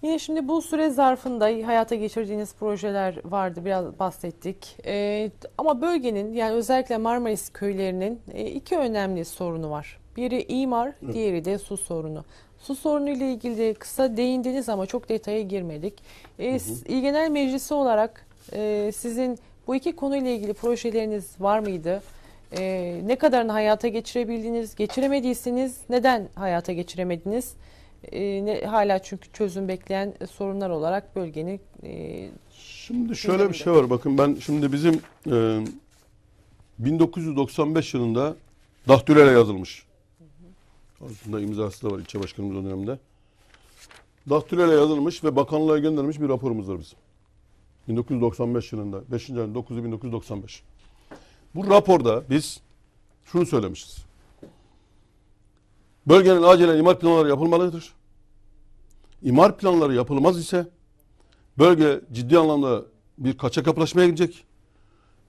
Yine şimdi bu süre zarfında hayata geçirdiğiniz projeler vardı biraz bahsettik. Ee, ama bölgenin yani özellikle Marmaris köylerinin e, iki önemli sorunu var. Biri imar, diğeri de su sorunu. Su sorunu ile ilgili kısa değindiniz ama çok detaya girmedik. Ee, hı hı. Genel Meclisi olarak e, sizin bu iki konuyla ilgili projeleriniz var mıydı? e, ne kadarını hayata geçirebildiniz, geçiremediyseniz neden hayata geçiremediniz? E, ne, hala çünkü çözüm bekleyen sorunlar olarak bölgeni. e, Şimdi şöyle gündeminde. bir şey var bakın ben şimdi bizim e, 1995 yılında Dahtüler'e yazılmış. Altında imzası da var ilçe başkanımız o dönemde. Dahtüler'e yazılmış ve bakanlığa göndermiş bir raporumuz var bizim. 1995 yılında. 5. 9 9'u 1995. Bu raporda biz şunu söylemişiz. Bölgenin acilen imar planları yapılmalıdır. İmar planları yapılmaz ise bölge ciddi anlamda bir kaçak kapılaşmaya gidecek.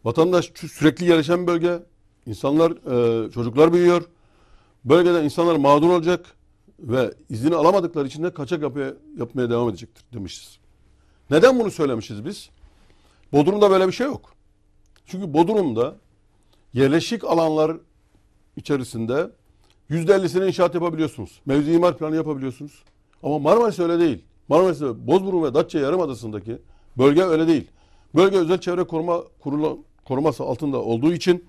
Vatandaş sürekli yerleşen bölge. İnsanlar, e, çocuklar büyüyor. Bölgeden insanlar mağdur olacak ve izini alamadıkları için de kaçak yapı yapmaya devam edecektir demişiz. Neden bunu söylemişiz biz? Bodrum'da böyle bir şey yok. Çünkü Bodrum'da yerleşik alanlar içerisinde %50'sine inşaat yapabiliyorsunuz. Mevzi imar planı yapabiliyorsunuz. Ama Marmaris öyle değil. Marmaris'te Bozburun ve Datça Yarımadası'ndaki bölge öyle değil. Bölge özel çevre koruma kurulu koruması altında olduğu için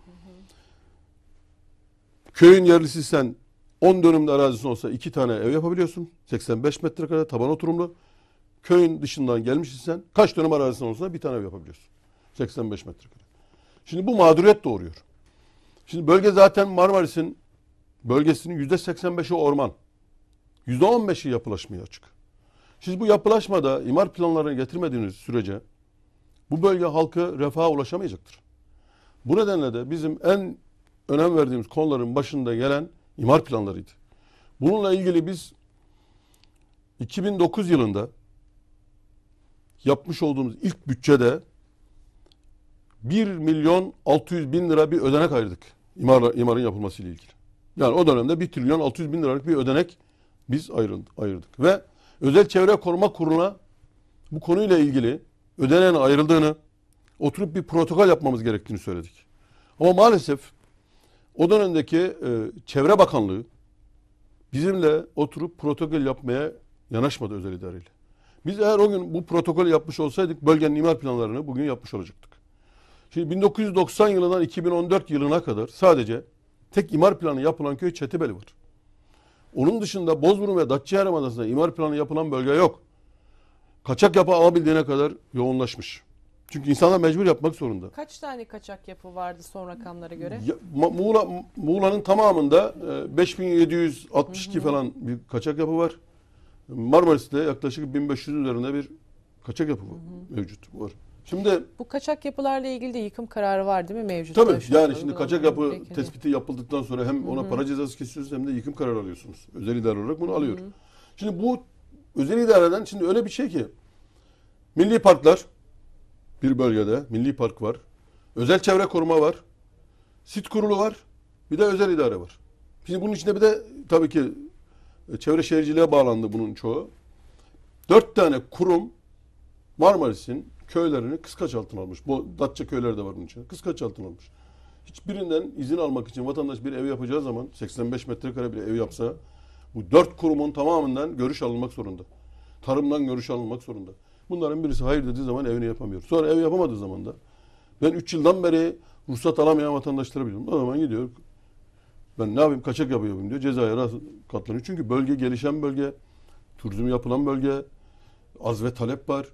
köyün yerlisi sen 10 dönümde arazisi olsa 2 tane ev yapabiliyorsun. 85 metrekare taban oturumlu. Köyün dışından gelmiş isen kaç dönüm arazisi olsa bir tane ev yapabiliyorsun. 85 metrekare. Şimdi bu mağduriyet doğuruyor. Şimdi bölge zaten Marmaris'in bölgesinin yüzde %85'i orman. yüzde %15'i yapılaşmaya açık. Siz bu yapılaşmada imar planlarını getirmediğiniz sürece bu bölge halkı refaha ulaşamayacaktır. Bu nedenle de bizim en önem verdiğimiz konuların başında gelen imar planlarıydı. Bununla ilgili biz 2009 yılında yapmış olduğumuz ilk bütçede 1 milyon 600 bin lira bir ödenek ayırdık. İmar, imarın yapılması ile ilgili. Yani o dönemde 1 trilyon 600 bin liralık bir ödenek biz ayırdık. Ve Özel Çevre Koruma Kurulu'na bu konuyla ilgili ödenen ayrıldığını oturup bir protokol yapmamız gerektiğini söyledik. Ama maalesef o dönemdeki e, Çevre Bakanlığı bizimle oturup protokol yapmaya yanaşmadı özel idareyle. Biz eğer o gün bu protokol yapmış olsaydık bölgenin imar planlarını bugün yapmış olacaktık. Şimdi 1990 yılından 2014 yılına kadar sadece tek imar planı yapılan köy Çetebeli var. Onun dışında Bozburun ve Datçıyaram adasında imar planı yapılan bölge yok. Kaçak yapı alabildiğine kadar yoğunlaşmış. Çünkü insanlar mecbur yapmak zorunda. Kaç tane kaçak yapı vardı son rakamlara göre? Ya, Muğla, Muğla'nın tamamında e, 5762 hı hı. falan bir kaçak yapı var. Marmaris'te yaklaşık 1500 üzerinde bir kaçak yapı hı hı. mevcut var. Şimdi bu kaçak yapılarla ilgili de yıkım kararı var değil mi mevcut? Tabii yani şimdi kaçak yapı gerekir. tespiti yapıldıktan sonra hem ona Hı-hı. para cezası kesiyorsunuz hem de yıkım kararı alıyorsunuz. Özel idare olarak bunu alıyor. Hı-hı. Şimdi bu özel idareden şimdi öyle bir şey ki milli parklar bir bölgede milli park var. Özel çevre koruma var. Sit kurulu var. Bir de özel idare var. Şimdi bunun içinde bir de tabii ki e, çevre şehirciliğe bağlandı bunun çoğu. Dört tane kurum Marmaris'in köylerini kıskaç altına almış. Bu Datça köyleri de var bunun için. Kıskaç altına almış. Hiçbirinden izin almak için vatandaş bir ev yapacağı zaman 85 metrekare bir ev yapsa bu dört kurumun tamamından görüş alınmak zorunda. Tarımdan görüş alınmak zorunda. Bunların birisi hayır dediği zaman evini yapamıyor. Sonra ev yapamadığı zaman da ben 3 yıldan beri ruhsat alamayan vatandaşlara biliyorum. O zaman gidiyor. Ben ne yapayım kaçak yapıyorum diyor. Cezaya katlanıyor. Çünkü bölge gelişen bölge, turizm yapılan bölge, az ve talep var.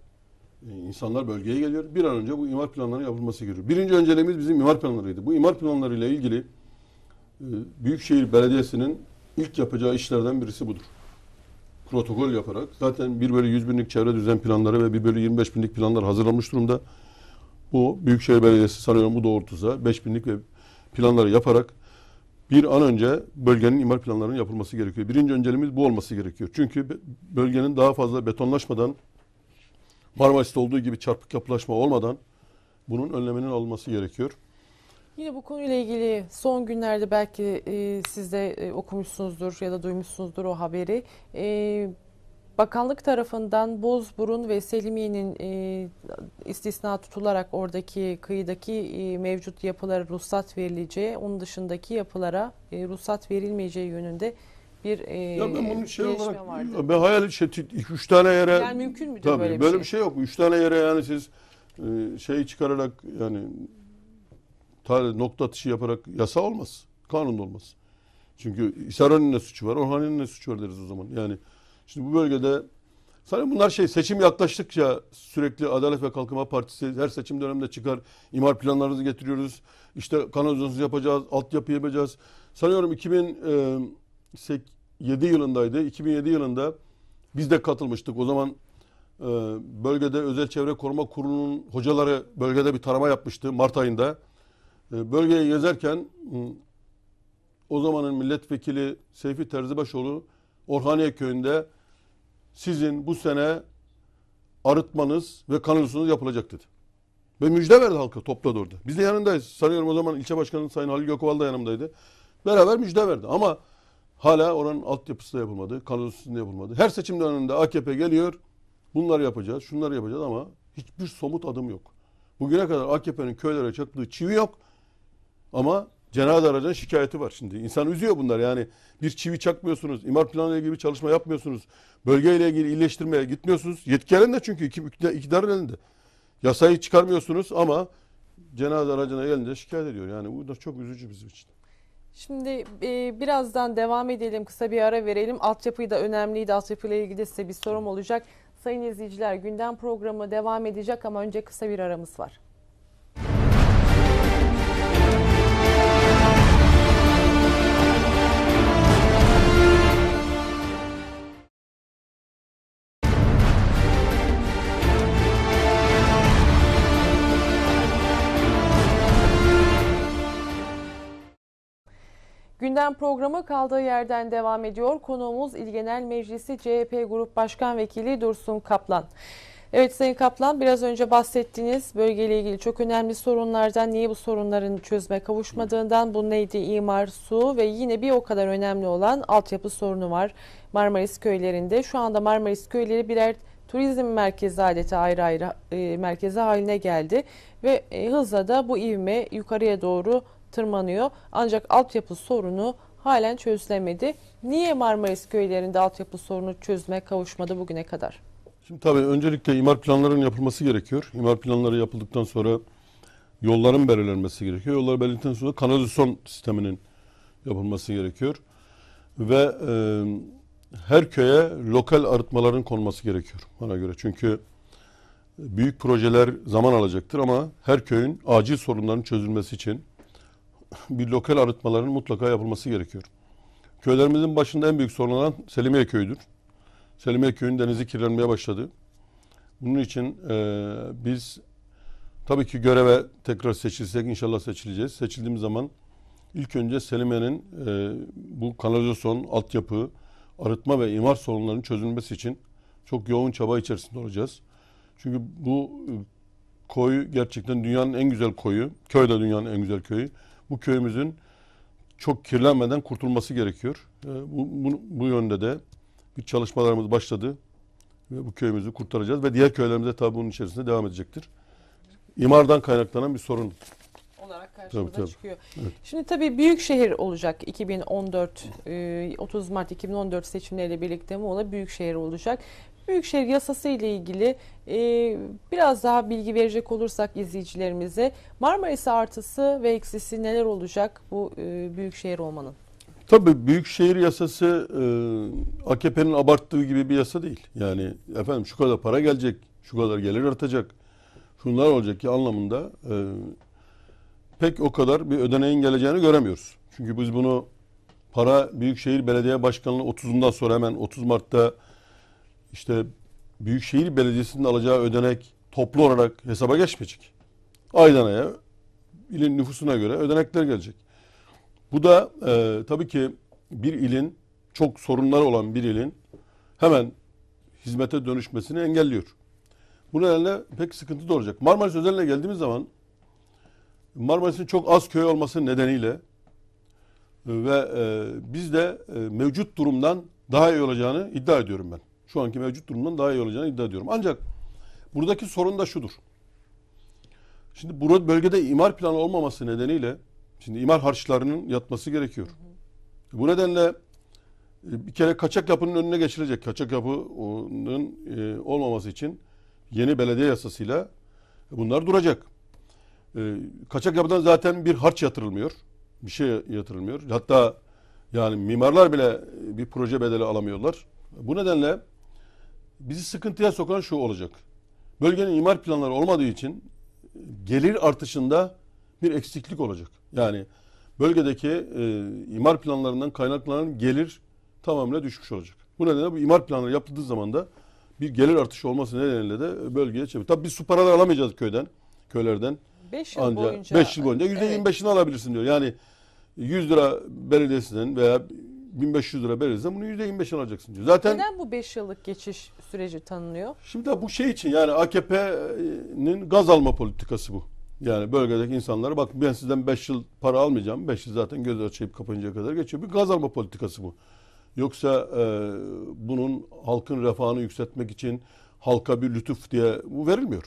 E, insanlar bölgeye geliyor. Bir an önce bu imar planları yapılması gerekiyor. Birinci önceliğimiz bizim imar planlarıydı. Bu imar planlarıyla ilgili e, Büyükşehir Belediyesi'nin ilk yapacağı işlerden birisi budur. Protokol yaparak zaten 1 bölü 100 binlik çevre düzen planları ve 1 bölü 25 binlik planlar hazırlanmış durumda. Bu Büyükşehir Belediyesi sanıyorum bu doğrultusunda 5 binlik ve planları yaparak bir an önce bölgenin imar planlarının yapılması gerekiyor. Birinci öncelimiz bu olması gerekiyor. Çünkü bölgenin daha fazla betonlaşmadan Marmaris'te olduğu gibi çarpık yapılaşma olmadan bunun önleminin alınması gerekiyor. Yine bu konuyla ilgili son günlerde belki e, siz de e, okumuşsunuzdur ya da duymuşsunuzdur o haberi. E, bakanlık tarafından Bozburun ve Selimiye'nin e, istisna tutularak oradaki kıyıdaki e, mevcut yapılara ruhsat verileceği, onun dışındaki yapılara e, ruhsat verilmeyeceği yönünde bir e, ya ben bunu şey olarak vardı. ben hayal şey, işte üç tane yere yani mümkün müdür tabii, böyle bir böyle şey? bir şey yok. Üç tane yere yani siz e, şey çıkararak yani tane nokta atışı yaparak yasa olmaz. Kanun olmaz. Çünkü İsa'nın ne suçu var? Orhan'ın ne suçu var deriz o zaman. Yani şimdi bu bölgede Sanırım bunlar şey seçim yaklaştıkça sürekli Adalet ve Kalkınma Partisi her seçim döneminde çıkar. imar planlarımızı getiriyoruz. İşte kanalizasyonu yapacağız, altyapı yapacağız. Sanıyorum 2000 e, 2007 yılındaydı. 2007 yılında biz de katılmıştık. O zaman e, bölgede Özel Çevre Koruma Kurulu'nun hocaları bölgede bir tarama yapmıştı Mart ayında. E, bölgeyi gezerken o zamanın milletvekili Seyfi Terzibaşoğlu Orhaniye köyünde sizin bu sene arıtmanız ve kanalizasyonunuz yapılacak dedi. Ve müjde verdi halka topladı orada. Biz de yanındayız. Sanıyorum o zaman ilçe başkanı Sayın Halil Gökoval da yanımdaydı. Beraber müjde verdi. Ama Hala oranın altyapısı da yapılmadı, kanalizasyonu yapılmadı. Her seçim döneminde AKP geliyor, bunları yapacağız, şunları yapacağız ama hiçbir somut adım yok. Bugüne kadar AKP'nin köylere çaktığı çivi yok ama cenaze aracına şikayeti var şimdi. İnsan üzüyor bunlar yani. Bir çivi çakmıyorsunuz, imar planı ile ilgili çalışma yapmıyorsunuz, bölgeyle ilgili iyileştirmeye gitmiyorsunuz. Yetki elinde çünkü iktidarın elinde. Yasayı çıkarmıyorsunuz ama cenaze aracına gelince şikayet ediyor. Yani bu da çok üzücü bizim için. Şimdi e, birazdan devam edelim, kısa bir ara verelim. Altyapıyı da önemliydi. Altyapıyla ilgili size bir sorum olacak. Sayın izleyiciler gündem programı devam edecek ama önce kısa bir aramız var. Gündem programı kaldığı yerden devam ediyor. Konuğumuz İl Genel Meclisi CHP Grup Başkan Vekili Dursun Kaplan. Evet Sayın Kaplan biraz önce bahsettiniz bölgeyle ilgili çok önemli sorunlardan niye bu sorunların çözme kavuşmadığından bu neydi imar, su ve yine bir o kadar önemli olan altyapı sorunu var Marmaris köylerinde. Şu anda Marmaris köyleri birer turizm merkezi adeti ayrı ayrı e, merkeze haline geldi ve e, hızla da bu ivme yukarıya doğru tırmanıyor. Ancak altyapı sorunu halen çözülemedi. Niye Marmaris köylerinde altyapı sorunu çözme kavuşmadı bugüne kadar? Şimdi tabii öncelikle imar planlarının yapılması gerekiyor. İmar planları yapıldıktan sonra yolların belirlenmesi gerekiyor. Yollar belirledikten sonra kanalizasyon sisteminin yapılması gerekiyor. Ve e, her köye lokal arıtmaların konması gerekiyor bana göre. Çünkü e, büyük projeler zaman alacaktır ama her köyün acil sorunlarının çözülmesi için bir lokal arıtmaların mutlaka yapılması gerekiyor. Köylerimizin başında en büyük sorun olan Selimiye Köyü'dür. Selimiye Köyü'nün denizi kirlenmeye başladı. Bunun için e, biz tabii ki göreve tekrar seçilsek inşallah seçileceğiz. Seçildiğimiz zaman ilk önce Selimiye'nin e, bu kanalizasyon, altyapı, arıtma ve imar sorunlarının çözülmesi için çok yoğun çaba içerisinde olacağız. Çünkü bu e, koy gerçekten dünyanın en güzel koyu. Köy de dünyanın en güzel köyü bu köyümüzün çok kirlenmeden kurtulması gerekiyor. Ee, bu, bu, bu yönde de bir çalışmalarımız başladı ve bu köyümüzü kurtaracağız ve diğer köylerimiz de tabi bunun içerisinde devam edecektir. İmardan kaynaklanan bir sorun olarak karşımıza tabii, tabii. çıkıyor. Evet. Şimdi tabii büyük şehir olacak 2014 30 e, Mart 2014 seçimleriyle birlikte Muğla büyük şehir olacak. Büyükşehir yasası ile ilgili e, biraz daha bilgi verecek olursak izleyicilerimize Marmaris artısı ve eksisi neler olacak bu e, büyükşehir olmanın? Tabii büyükşehir yasası e, AKP'nin abarttığı gibi bir yasa değil. Yani efendim şu kadar para gelecek, şu kadar gelir artacak, şunlar olacak ki anlamında e, pek o kadar bir ödeneğin geleceğini göremiyoruz. Çünkü biz bunu para Büyükşehir Belediye Başkanlığı 30'undan sonra hemen 30 Mart'ta işte Büyükşehir Belediyesi'nin alacağı ödenek toplu olarak hesaba geçmeyecek. Aydan aya ilin nüfusuna göre ödenekler gelecek. Bu da e, tabii ki bir ilin çok sorunları olan bir ilin hemen hizmete dönüşmesini engelliyor. Bu nedenle pek sıkıntı doğuracak. Marmaris özeline geldiğimiz zaman Marmaris'in çok az köy olması nedeniyle e, ve e, biz de e, mevcut durumdan daha iyi olacağını iddia ediyorum ben şu anki mevcut durumdan daha iyi olacağını iddia ediyorum. Ancak buradaki sorun da şudur. Şimdi burada bölgede imar planı olmaması nedeniyle şimdi imar harçlarının yatması gerekiyor. Bu nedenle e, bir kere kaçak yapının önüne geçilecek. Kaçak yapının e, olmaması için yeni belediye yasasıyla bunlar duracak. E, kaçak yapıdan zaten bir harç yatırılmıyor. Bir şey yatırılmıyor. Hatta yani mimarlar bile bir proje bedeli alamıyorlar. Bu nedenle bizi sıkıntıya sokan şu olacak. Bölgenin imar planları olmadığı için gelir artışında bir eksiklik olacak. Yani bölgedeki e, imar planlarından kaynaklanan gelir tamamıyla düşmüş olacak. Bu nedenle bu imar planları yapıldığı zaman da bir gelir artışı olması nedeniyle de bölgeye çevir. Tabii biz su paraları alamayacağız köyden, köylerden. 5 yıl Anca, boyunca. 5 yıl boyunca %25'ini evet. alabilirsin diyor. Yani 100 lira belediyesinden veya 1500 lira verirsen bunu %25 alacaksın diyor. Zaten Neden bu 5 yıllık geçiş süreci tanınıyor? Şimdi bu şey için yani AKP'nin gaz alma politikası bu. Yani bölgedeki insanlara bak ben sizden 5 yıl para almayacağım. 5 yıl zaten göz açıp kapayıncaya kadar geçiyor. Bir gaz alma politikası bu. Yoksa e, bunun halkın refahını yükseltmek için halka bir lütuf diye bu verilmiyor.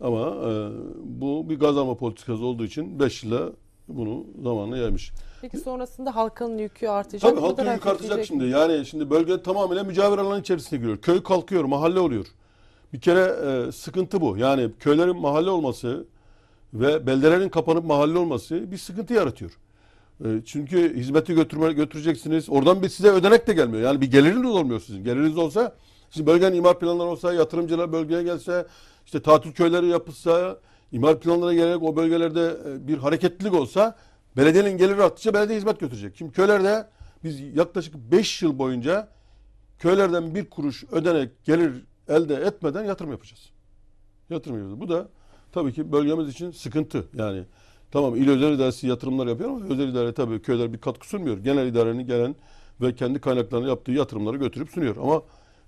Ama e, bu bir gaz alma politikası olduğu için 5 yıla bunu zamanla yaymış. Peki sonrasında halkanın yükü artacak Tabii halkın yükü artacak şimdi. Yani şimdi bölge tamamen mücavir alanın içerisine giriyor. Köy kalkıyor, mahalle oluyor. Bir kere e, sıkıntı bu. Yani köylerin mahalle olması ve beldelerin kapanıp mahalle olması bir sıkıntı yaratıyor. E, çünkü hizmeti götürme, götüreceksiniz. Oradan bir size ödenek de gelmiyor. Yani bir geliriniz olmuyor sizin. Geliriniz olsa Şimdi bölgenin imar planları olsa, yatırımcılar bölgeye gelse, işte tatil köyleri yapılsa, imar planlarına gelerek o bölgelerde e, bir hareketlilik olsa Belediyenin geliri arttıkça belediye hizmet götürecek. Şimdi köylerde biz yaklaşık 5 yıl boyunca köylerden bir kuruş ödenek gelir elde etmeden yatırım yapacağız. Yatırım yapacağız. Bu da tabii ki bölgemiz için sıkıntı. Yani tamam il özel idaresi yatırımlar yapıyor ama özel idare tabii köyler bir katkı sunmuyor. Genel idarenin gelen ve kendi kaynaklarını yaptığı yatırımları götürüp sunuyor. Ama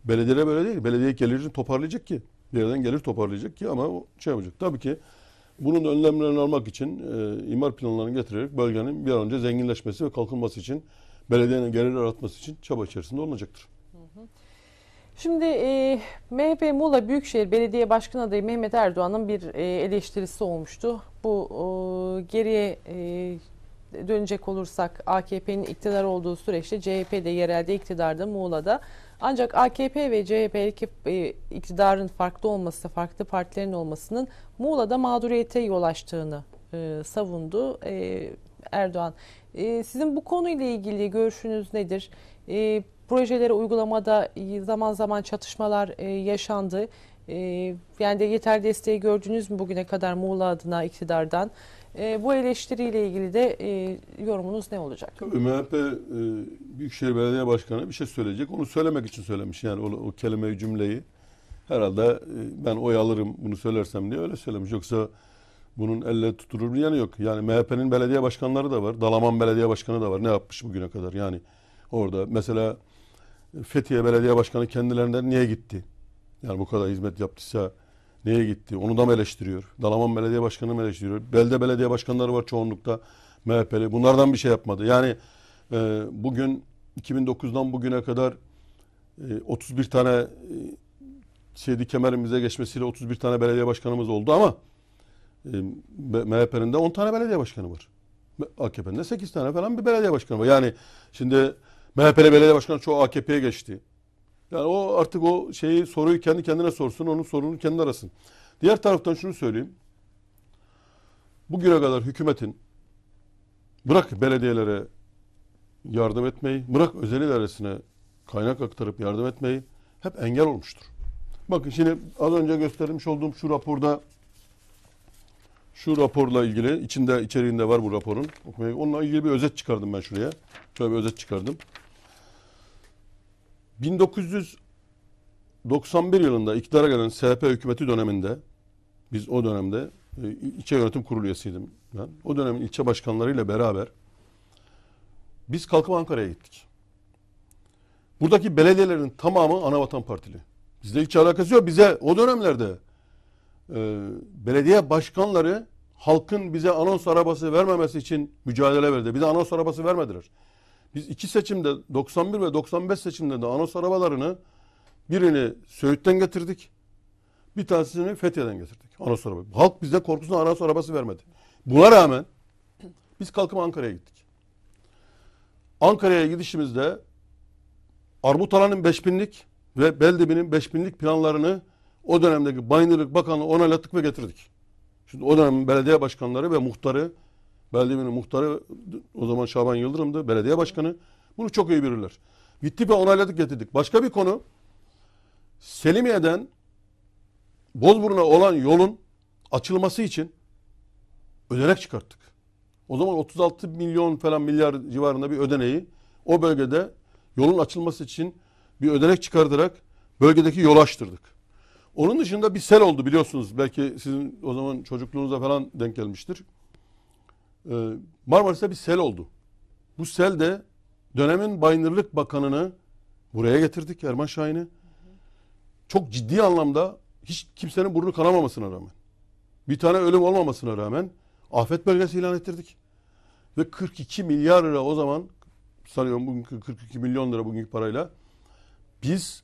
belediye böyle değil. Belediye gelirini toparlayacak ki. Bir yerden gelir toparlayacak ki ama o şey yapacak. Tabii ki bunun önlemlerini almak için e, imar planlarını getirerek bölgenin bir an önce zenginleşmesi ve kalkınması için belediyenin gelir aratması için çaba içerisinde olacaktır. Şimdi e, MHP Muğla Büyükşehir Belediye Başkanı adayı Mehmet Erdoğan'ın bir e, eleştirisi olmuştu. Bu e, geriye e, dönecek olursak AKP'nin iktidar olduğu süreçte CHP de yerelde iktidarda Muğla'da ancak AKP ve CHP e, iktidarın farklı olması, farklı partilerin olmasının Muğla'da mağduriyete yol açtığını e, savundu e, Erdoğan. E, sizin bu konuyla ilgili görüşünüz nedir? E, projelere uygulamada zaman zaman çatışmalar e, yaşandı. E, yani de yeter desteği gördünüz mü bugüne kadar Muğla adına iktidardan? E, bu eleştiriyle ilgili de e, yorumunuz ne olacak? Tabii MHP e, Büyükşehir Belediye Başkanı bir şey söyleyecek. Onu söylemek için söylemiş yani o, o kelimeyi cümleyi. Herhalde e, ben oy alırım bunu söylersem diye öyle söylemiş. Yoksa bunun elle tutulur bir yanı yok. Yani MHP'nin belediye başkanları da var. Dalaman Belediye Başkanı da var. Ne yapmış bugüne kadar yani orada. Mesela Fethiye Belediye Başkanı kendilerinden niye gitti? Yani bu kadar hizmet yaptıysa Neye gitti? Onu da mı eleştiriyor? Dalaman Belediye Başkanı mı eleştiriyor? Belde belediye başkanları var çoğunlukta MHP'li. Bunlardan bir şey yapmadı. Yani e, bugün 2009'dan bugüne kadar e, 31 tane e, şeydi kemerimize geçmesiyle 31 tane belediye başkanımız oldu ama e, MHP'nin de 10 tane belediye başkanı var. AKP'nin de 8 tane falan bir belediye başkanı var. Yani şimdi MHP'li belediye başkanı çoğu AKP'ye geçti. Yani o artık o şeyi soruyu kendi kendine sorsun, onun sorunu kendi arasın. Diğer taraftan şunu söyleyeyim. Bugüne kadar hükümetin bırak belediyelere yardım etmeyi, bırak özel idaresine kaynak aktarıp yardım etmeyi hep engel olmuştur. Bakın şimdi az önce göstermiş olduğum şu raporda şu raporla ilgili içinde içeriğinde var bu raporun. Onunla ilgili bir özet çıkardım ben şuraya. Şöyle bir özet çıkardım. 1991 yılında iktidara gelen CHP hükümeti döneminde biz o dönemde e, ilçe yönetim kurulu üyesiydim ben. O dönemin ilçe başkanlarıyla beraber biz kalkıp Ankara'ya gittik. Buradaki belediyelerin tamamı Anavatan Partili. Bizde hiç alakası yok. Bize o dönemlerde e, belediye başkanları halkın bize anons arabası vermemesi için mücadele verdi. Bize anons arabası vermediler. Biz iki seçimde 91 ve 95 seçimde de Anos arabalarını birini Söğüt'ten getirdik. Bir tanesini Fethiye'den getirdik. Anos arabası. Halk bize korkusuna Anos arabası vermedi. Buna rağmen biz kalkıp Ankara'ya gittik. Ankara'ya gidişimizde Armutalan'ın Alan'ın 5000'lik ve Beldebi'nin 5000'lik planlarını o dönemdeki Bayındırlık Bakanlığı onaylattık ve getirdik. Şimdi o dönem belediye başkanları ve muhtarı Belediyenin muhtarı o zaman Şaban Yıldırım'dı. Belediye başkanı. Bunu çok iyi bilirler. Gitti ve onayladık getirdik. Başka bir konu. Selimiye'den Bozburun'a olan yolun açılması için ödenek çıkarttık. O zaman 36 milyon falan milyar civarında bir ödeneği o bölgede yolun açılması için bir ödenek çıkartarak bölgedeki yol açtırdık. Onun dışında bir sel oldu biliyorsunuz. Belki sizin o zaman çocukluğunuza falan denk gelmiştir. Ee, Marmaris'te bir sel oldu. Bu sel de dönemin Bayındırlık Bakanı'nı buraya getirdik Erman Şahin'i. Çok ciddi anlamda hiç kimsenin burnu kanamamasına rağmen. Bir tane ölüm olmamasına rağmen afet bölgesi ilan ettirdik. Ve 42 milyar lira o zaman sanıyorum bugünkü 42 milyon lira bugünkü parayla biz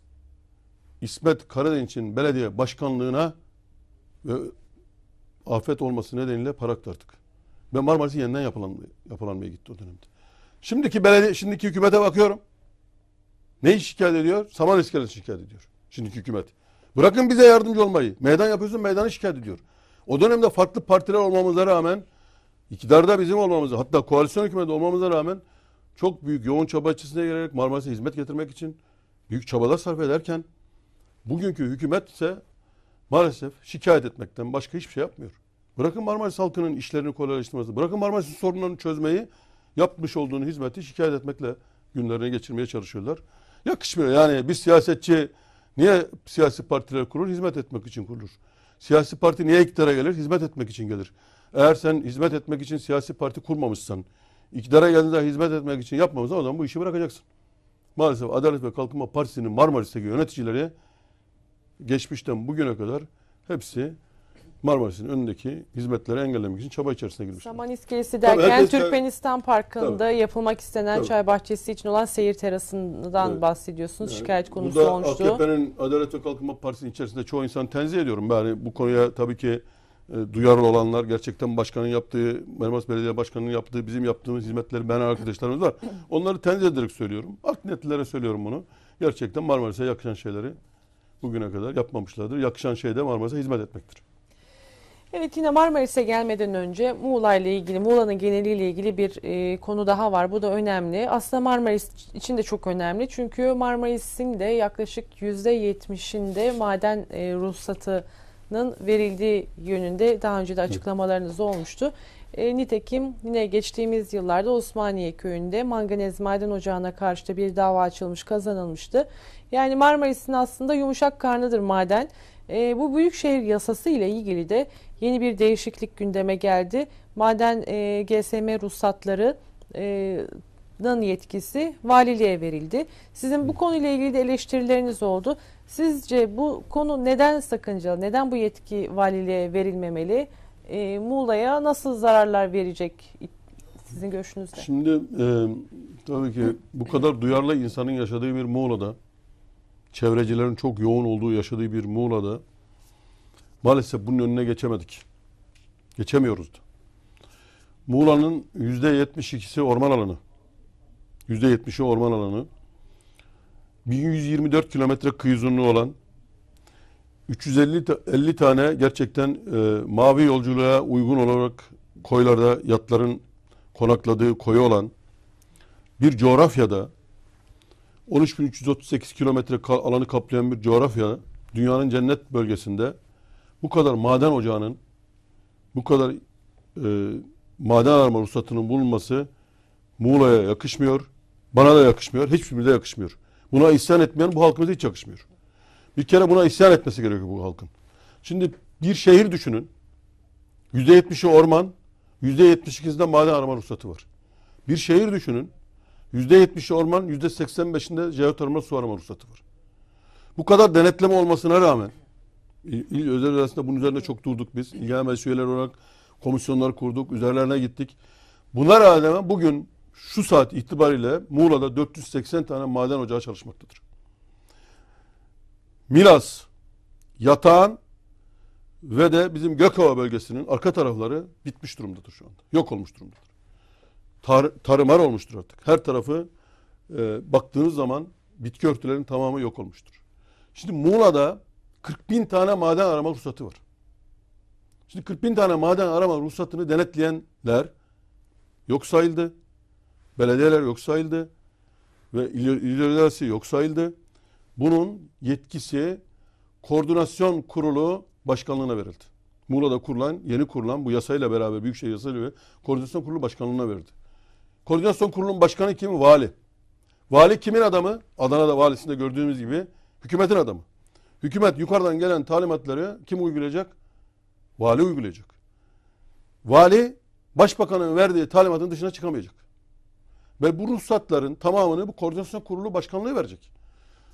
İsmet Karadeniz'in belediye başkanlığına ve afet olması nedeniyle para aktardık. Ve Marmaris'in yeniden yapılan, yapılanmaya gitti o dönemde. Şimdiki belediye, şimdiki hükümete bakıyorum. Neyi şikayet ediyor? Saman iskelesi şikayet ediyor. Şimdiki hükümet. Bırakın bize yardımcı olmayı. Meydan yapıyorsun meydanı şikayet ediyor. O dönemde farklı partiler olmamıza rağmen iktidarda bizim olmamıza hatta koalisyon hükümeti olmamıza rağmen çok büyük yoğun çaba içerisine gelerek Marmaris'e hizmet getirmek için büyük çabalar sarf ederken bugünkü hükümet ise maalesef şikayet etmekten başka hiçbir şey yapmıyor. Bırakın Marmaris halkının işlerini kolaylaştırması, bırakın Marmaris'in sorunlarını çözmeyi yapmış olduğunu hizmeti şikayet etmekle günlerini geçirmeye çalışıyorlar. Yakışmıyor yani bir siyasetçi niye siyasi partiler kurur? Hizmet etmek için kurulur. Siyasi parti niye iktidara gelir? Hizmet etmek için gelir. Eğer sen hizmet etmek için siyasi parti kurmamışsan, iktidara geldiğinde hizmet etmek için yapmamışsan o zaman bu işi bırakacaksın. Maalesef Adalet ve Kalkınma Partisi'nin Marmaris'teki yöneticileri geçmişten bugüne kadar hepsi Marmaris'in önündeki hizmetleri engellemek için çaba içerisine girmişler. Zaman iskelesi derken herkes, Türkmenistan Parkı'nda tabii, yapılmak istenen tabii. çay bahçesi için olan seyir terasından evet. bahsediyorsunuz. Yani, Şikayet konusu bu da olmuştu. AKP'nin Adalet ve Kalkınma Partisi'nin içerisinde çoğu insan tenzih ediyorum. Yani bu konuya tabii ki e, duyarlı olanlar gerçekten başkanın yaptığı, Marmaris Belediye Başkanı'nın yaptığı, bizim yaptığımız hizmetleri ben arkadaşlarımız var. (coughs) Onları tenzih ederek söylüyorum. Art söylüyorum bunu. Gerçekten Marmaris'e yakışan şeyleri bugüne kadar yapmamışlardır. Yakışan şey de Marmaris'e hizmet etmektir. Evet yine Marmaris'e gelmeden önce Muğla ile ilgili, Muğla'nın geneliyle ilgili bir e, konu daha var. Bu da önemli. Aslında Marmaris için de çok önemli. Çünkü Marmaris'in de yaklaşık %70'inde maden e, ruhsatının verildiği yönünde daha önce de açıklamalarınız olmuştu. E, nitekim yine geçtiğimiz yıllarda Osmaniye köyünde manganez maden ocağına karşı da bir dava açılmış, kazanılmıştı. Yani Marmaris'in aslında yumuşak karnıdır maden. E, bu büyükşehir yasası ile ilgili de yeni bir değişiklik gündeme geldi. Maden e, GSM ruhsatları e, yetkisi valiliğe verildi. Sizin bu konuyla ilgili de eleştirileriniz oldu. Sizce bu konu neden sakıncalı? Neden bu yetki valiliğe verilmemeli? E, Muğla'ya nasıl zararlar verecek sizin görüşünüzde? Şimdi e, tabii ki bu kadar duyarlı insanın yaşadığı bir Muğla'da çevrecilerin çok yoğun olduğu yaşadığı bir Muğla'da maalesef bunun önüne geçemedik. Geçemiyoruz da. Muğla'nın %72'si orman alanı. %70'i orman alanı. 1124 kilometre kıyı uzunluğu olan 350 tane gerçekten e, mavi yolculuğa uygun olarak koylarda yatların konakladığı koyu olan bir coğrafyada 13.338 kilometre alanı kaplayan bir coğrafya, dünyanın cennet bölgesinde bu kadar maden ocağının, bu kadar e, maden arama ruhsatının bulunması Muğla'ya yakışmıyor. Bana da yakışmıyor. Hiçbirimize yakışmıyor. Buna isyan etmeyen bu halkımıza hiç yakışmıyor. Bir kere buna isyan etmesi gerekiyor bu halkın. Şimdi bir şehir düşünün. %70'i orman, %72'sinde maden arama ruhsatı var. Bir şehir düşünün. %70'i orman, %85'inde jeotermal su arama ruhsatı var. Bu kadar denetleme olmasına rağmen il özel arasında bunun üzerinde çok durduk biz. İlgilenen meclis olarak komisyonlar kurduk, üzerlerine gittik. Buna rağmen bugün şu saat itibariyle Muğla'da 480 tane maden ocağı çalışmaktadır. Milas, Yatağan ve de bizim Gökova bölgesinin arka tarafları bitmiş durumdadır şu anda. Yok olmuş durumdadır tar tarımar olmuştur artık. Her tarafı e, baktığınız zaman bitki örtülerinin tamamı yok olmuştur. Şimdi Muğla'da 40 bin tane maden arama ruhsatı var. Şimdi 40 bin tane maden arama ruhsatını denetleyenler yok sayıldı. Belediyeler yok sayıldı. Ve il yok sayıldı. Bunun yetkisi koordinasyon kurulu başkanlığına verildi. Muğla'da kurulan, yeni kurulan bu yasayla beraber Büyükşehir yasayla ve koordinasyon kurulu başkanlığına verildi. Koordinasyon kurulunun başkanı kim? Vali. Vali kimin adamı? Adana'da valisinde gördüğümüz gibi hükümetin adamı. Hükümet yukarıdan gelen talimatları kim uygulayacak? Vali uygulayacak. Vali başbakanın verdiği talimatın dışına çıkamayacak. Ve bu ruhsatların tamamını bu koordinasyon kurulu başkanlığı verecek.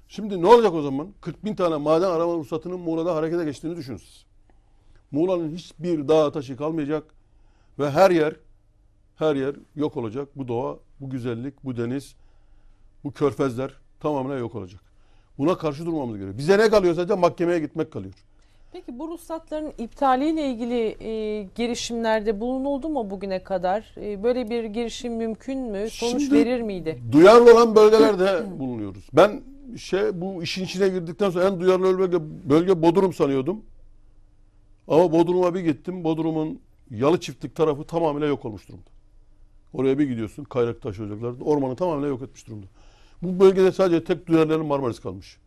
Şimdi ne olacak o zaman? 40 bin tane maden arama ruhsatının Muğla'da harekete geçtiğini düşünün siz. Muğla'nın hiçbir dağ taşı kalmayacak ve her yer her yer yok olacak. Bu doğa, bu güzellik, bu deniz, bu körfezler tamamen yok olacak. Buna karşı durmamız gerekiyor. Bize ne kalıyor sadece mahkemeye gitmek kalıyor. Peki bu ruhsatların iptaliyle ilgili e, girişimlerde bulunuldu mu bugüne kadar? E, böyle bir girişim mümkün mü? Sonuç Şimdi, verir miydi? Duyarlı olan bölgelerde (clears throat) bulunuyoruz. Ben şey bu işin içine girdikten sonra en duyarlı bölge, bölge Bodrum sanıyordum. Ama Bodrum'a bir gittim. Bodrum'un Yalı Çiftlik tarafı tamamıyla yok olmuş durumda. Oraya bir gidiyorsun kayrak taş ocaklar. Ormanı tamamen yok etmiş durumda. Bu bölgede sadece tek duyarlı Marmaris kalmış.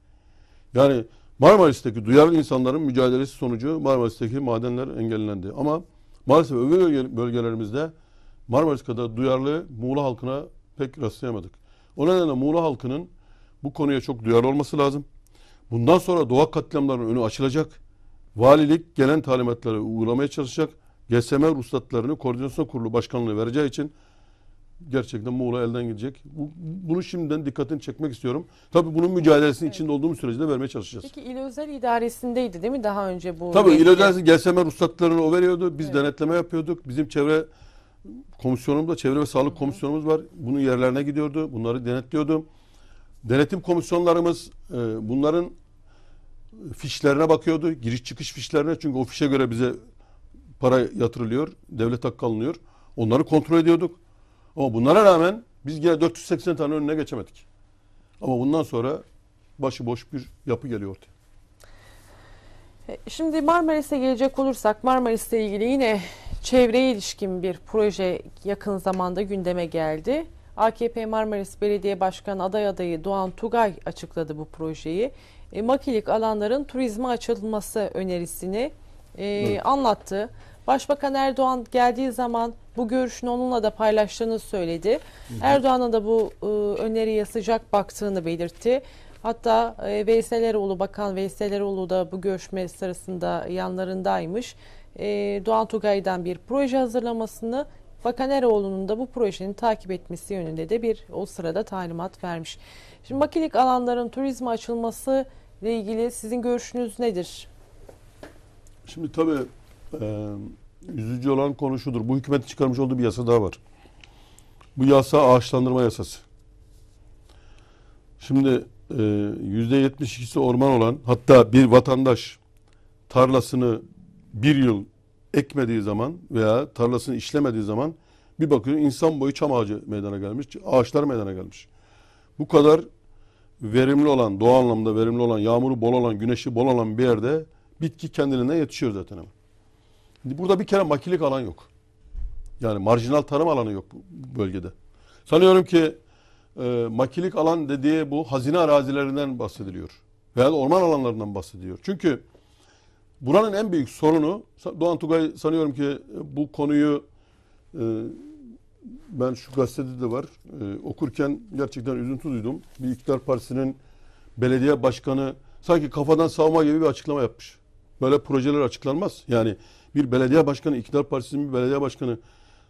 Yani Marmaris'teki duyarlı insanların mücadelesi sonucu Marmaris'teki madenler engellendi. Ama maalesef öbür bölgelerimizde Marmaris kadar duyarlı Muğla halkına pek rastlayamadık. O nedenle Muğla halkının bu konuya çok duyarlı olması lazım. Bundan sonra doğa katliamlarının önü açılacak. Valilik gelen talimatları uygulamaya çalışacak. GSM ruhsatlarını Koordinasyon Kurulu Başkanlığı vereceği için gerçekten Muğla elden gidecek. Bu, bunu şimdiden dikkatini çekmek istiyorum. Tabii bunun mücadelesinin evet. içinde olduğumuz sürece de vermeye çalışacağız. Peki il özel idaresindeydi değil mi daha önce bu? Tabii il özel GSM ruhsatlarını o veriyordu. Biz evet. denetleme yapıyorduk. Bizim çevre komisyonumuz da çevre ve sağlık komisyonumuz var. Bunun yerlerine gidiyordu. Bunları denetliyordu. Denetim komisyonlarımız e, bunların fişlerine bakıyordu. Giriş çıkış fişlerine çünkü o fişe göre bize para yatırılıyor. Devlet hakkı alınıyor. Onları kontrol ediyorduk. Ama bunlara rağmen biz gene 480 tane önüne geçemedik. Ama bundan sonra başıboş bir yapı geliyor ortaya. E, şimdi Marmaris'e gelecek olursak Marmaris'le ilgili yine çevreye ilişkin bir proje yakın zamanda gündeme geldi. AKP Marmaris Belediye Başkanı aday adayı Doğan Tugay açıkladı bu projeyi. E, makilik alanların turizme açılması önerisini e, evet. anlattı. Başbakan Erdoğan geldiği zaman bu görüşünü onunla da paylaştığını söyledi. Erdoğan'a da bu e, öneriye sıcak baktığını belirtti. Hatta e, Veysel Eroğlu, Bakan Veysel Eroğlu da bu görüşme sırasında yanlarındaymış. E, Doğan Tugay'dan bir proje hazırlamasını Bakan Eroğlu'nun da bu projenin takip etmesi yönünde de bir o sırada talimat vermiş. Şimdi makilik alanların turizme açılması ile ilgili sizin görüşünüz nedir? Şimdi tabii ee, üzücü olan konu şudur. Bu hükümet çıkarmış olduğu bir yasa daha var. Bu yasa ağaçlandırma yasası. Şimdi e, yüzde yetmiş orman olan hatta bir vatandaş tarlasını bir yıl ekmediği zaman veya tarlasını işlemediği zaman bir bakıyor insan boyu çam ağacı meydana gelmiş, ağaçlar meydana gelmiş. Bu kadar verimli olan, doğa anlamda verimli olan, yağmuru bol olan, güneşi bol olan bir yerde bitki kendiliğinden yetişiyor zaten hemen. Şimdi burada bir kere makilik alan yok. Yani marjinal tarım alanı yok bu bölgede. Sanıyorum ki e, makilik alan dediği bu hazine arazilerinden bahsediliyor. Veya orman alanlarından bahsediliyor. Çünkü buranın en büyük sorunu Doğan Tugay sanıyorum ki e, bu konuyu e, ben şu gazetede de var e, okurken gerçekten üzüntü duydum. Bir iktidar partisinin belediye başkanı sanki kafadan savma gibi bir açıklama yapmış. Böyle projeler açıklanmaz. Yani bir belediye başkanı, iktidar partisinin bir belediye başkanı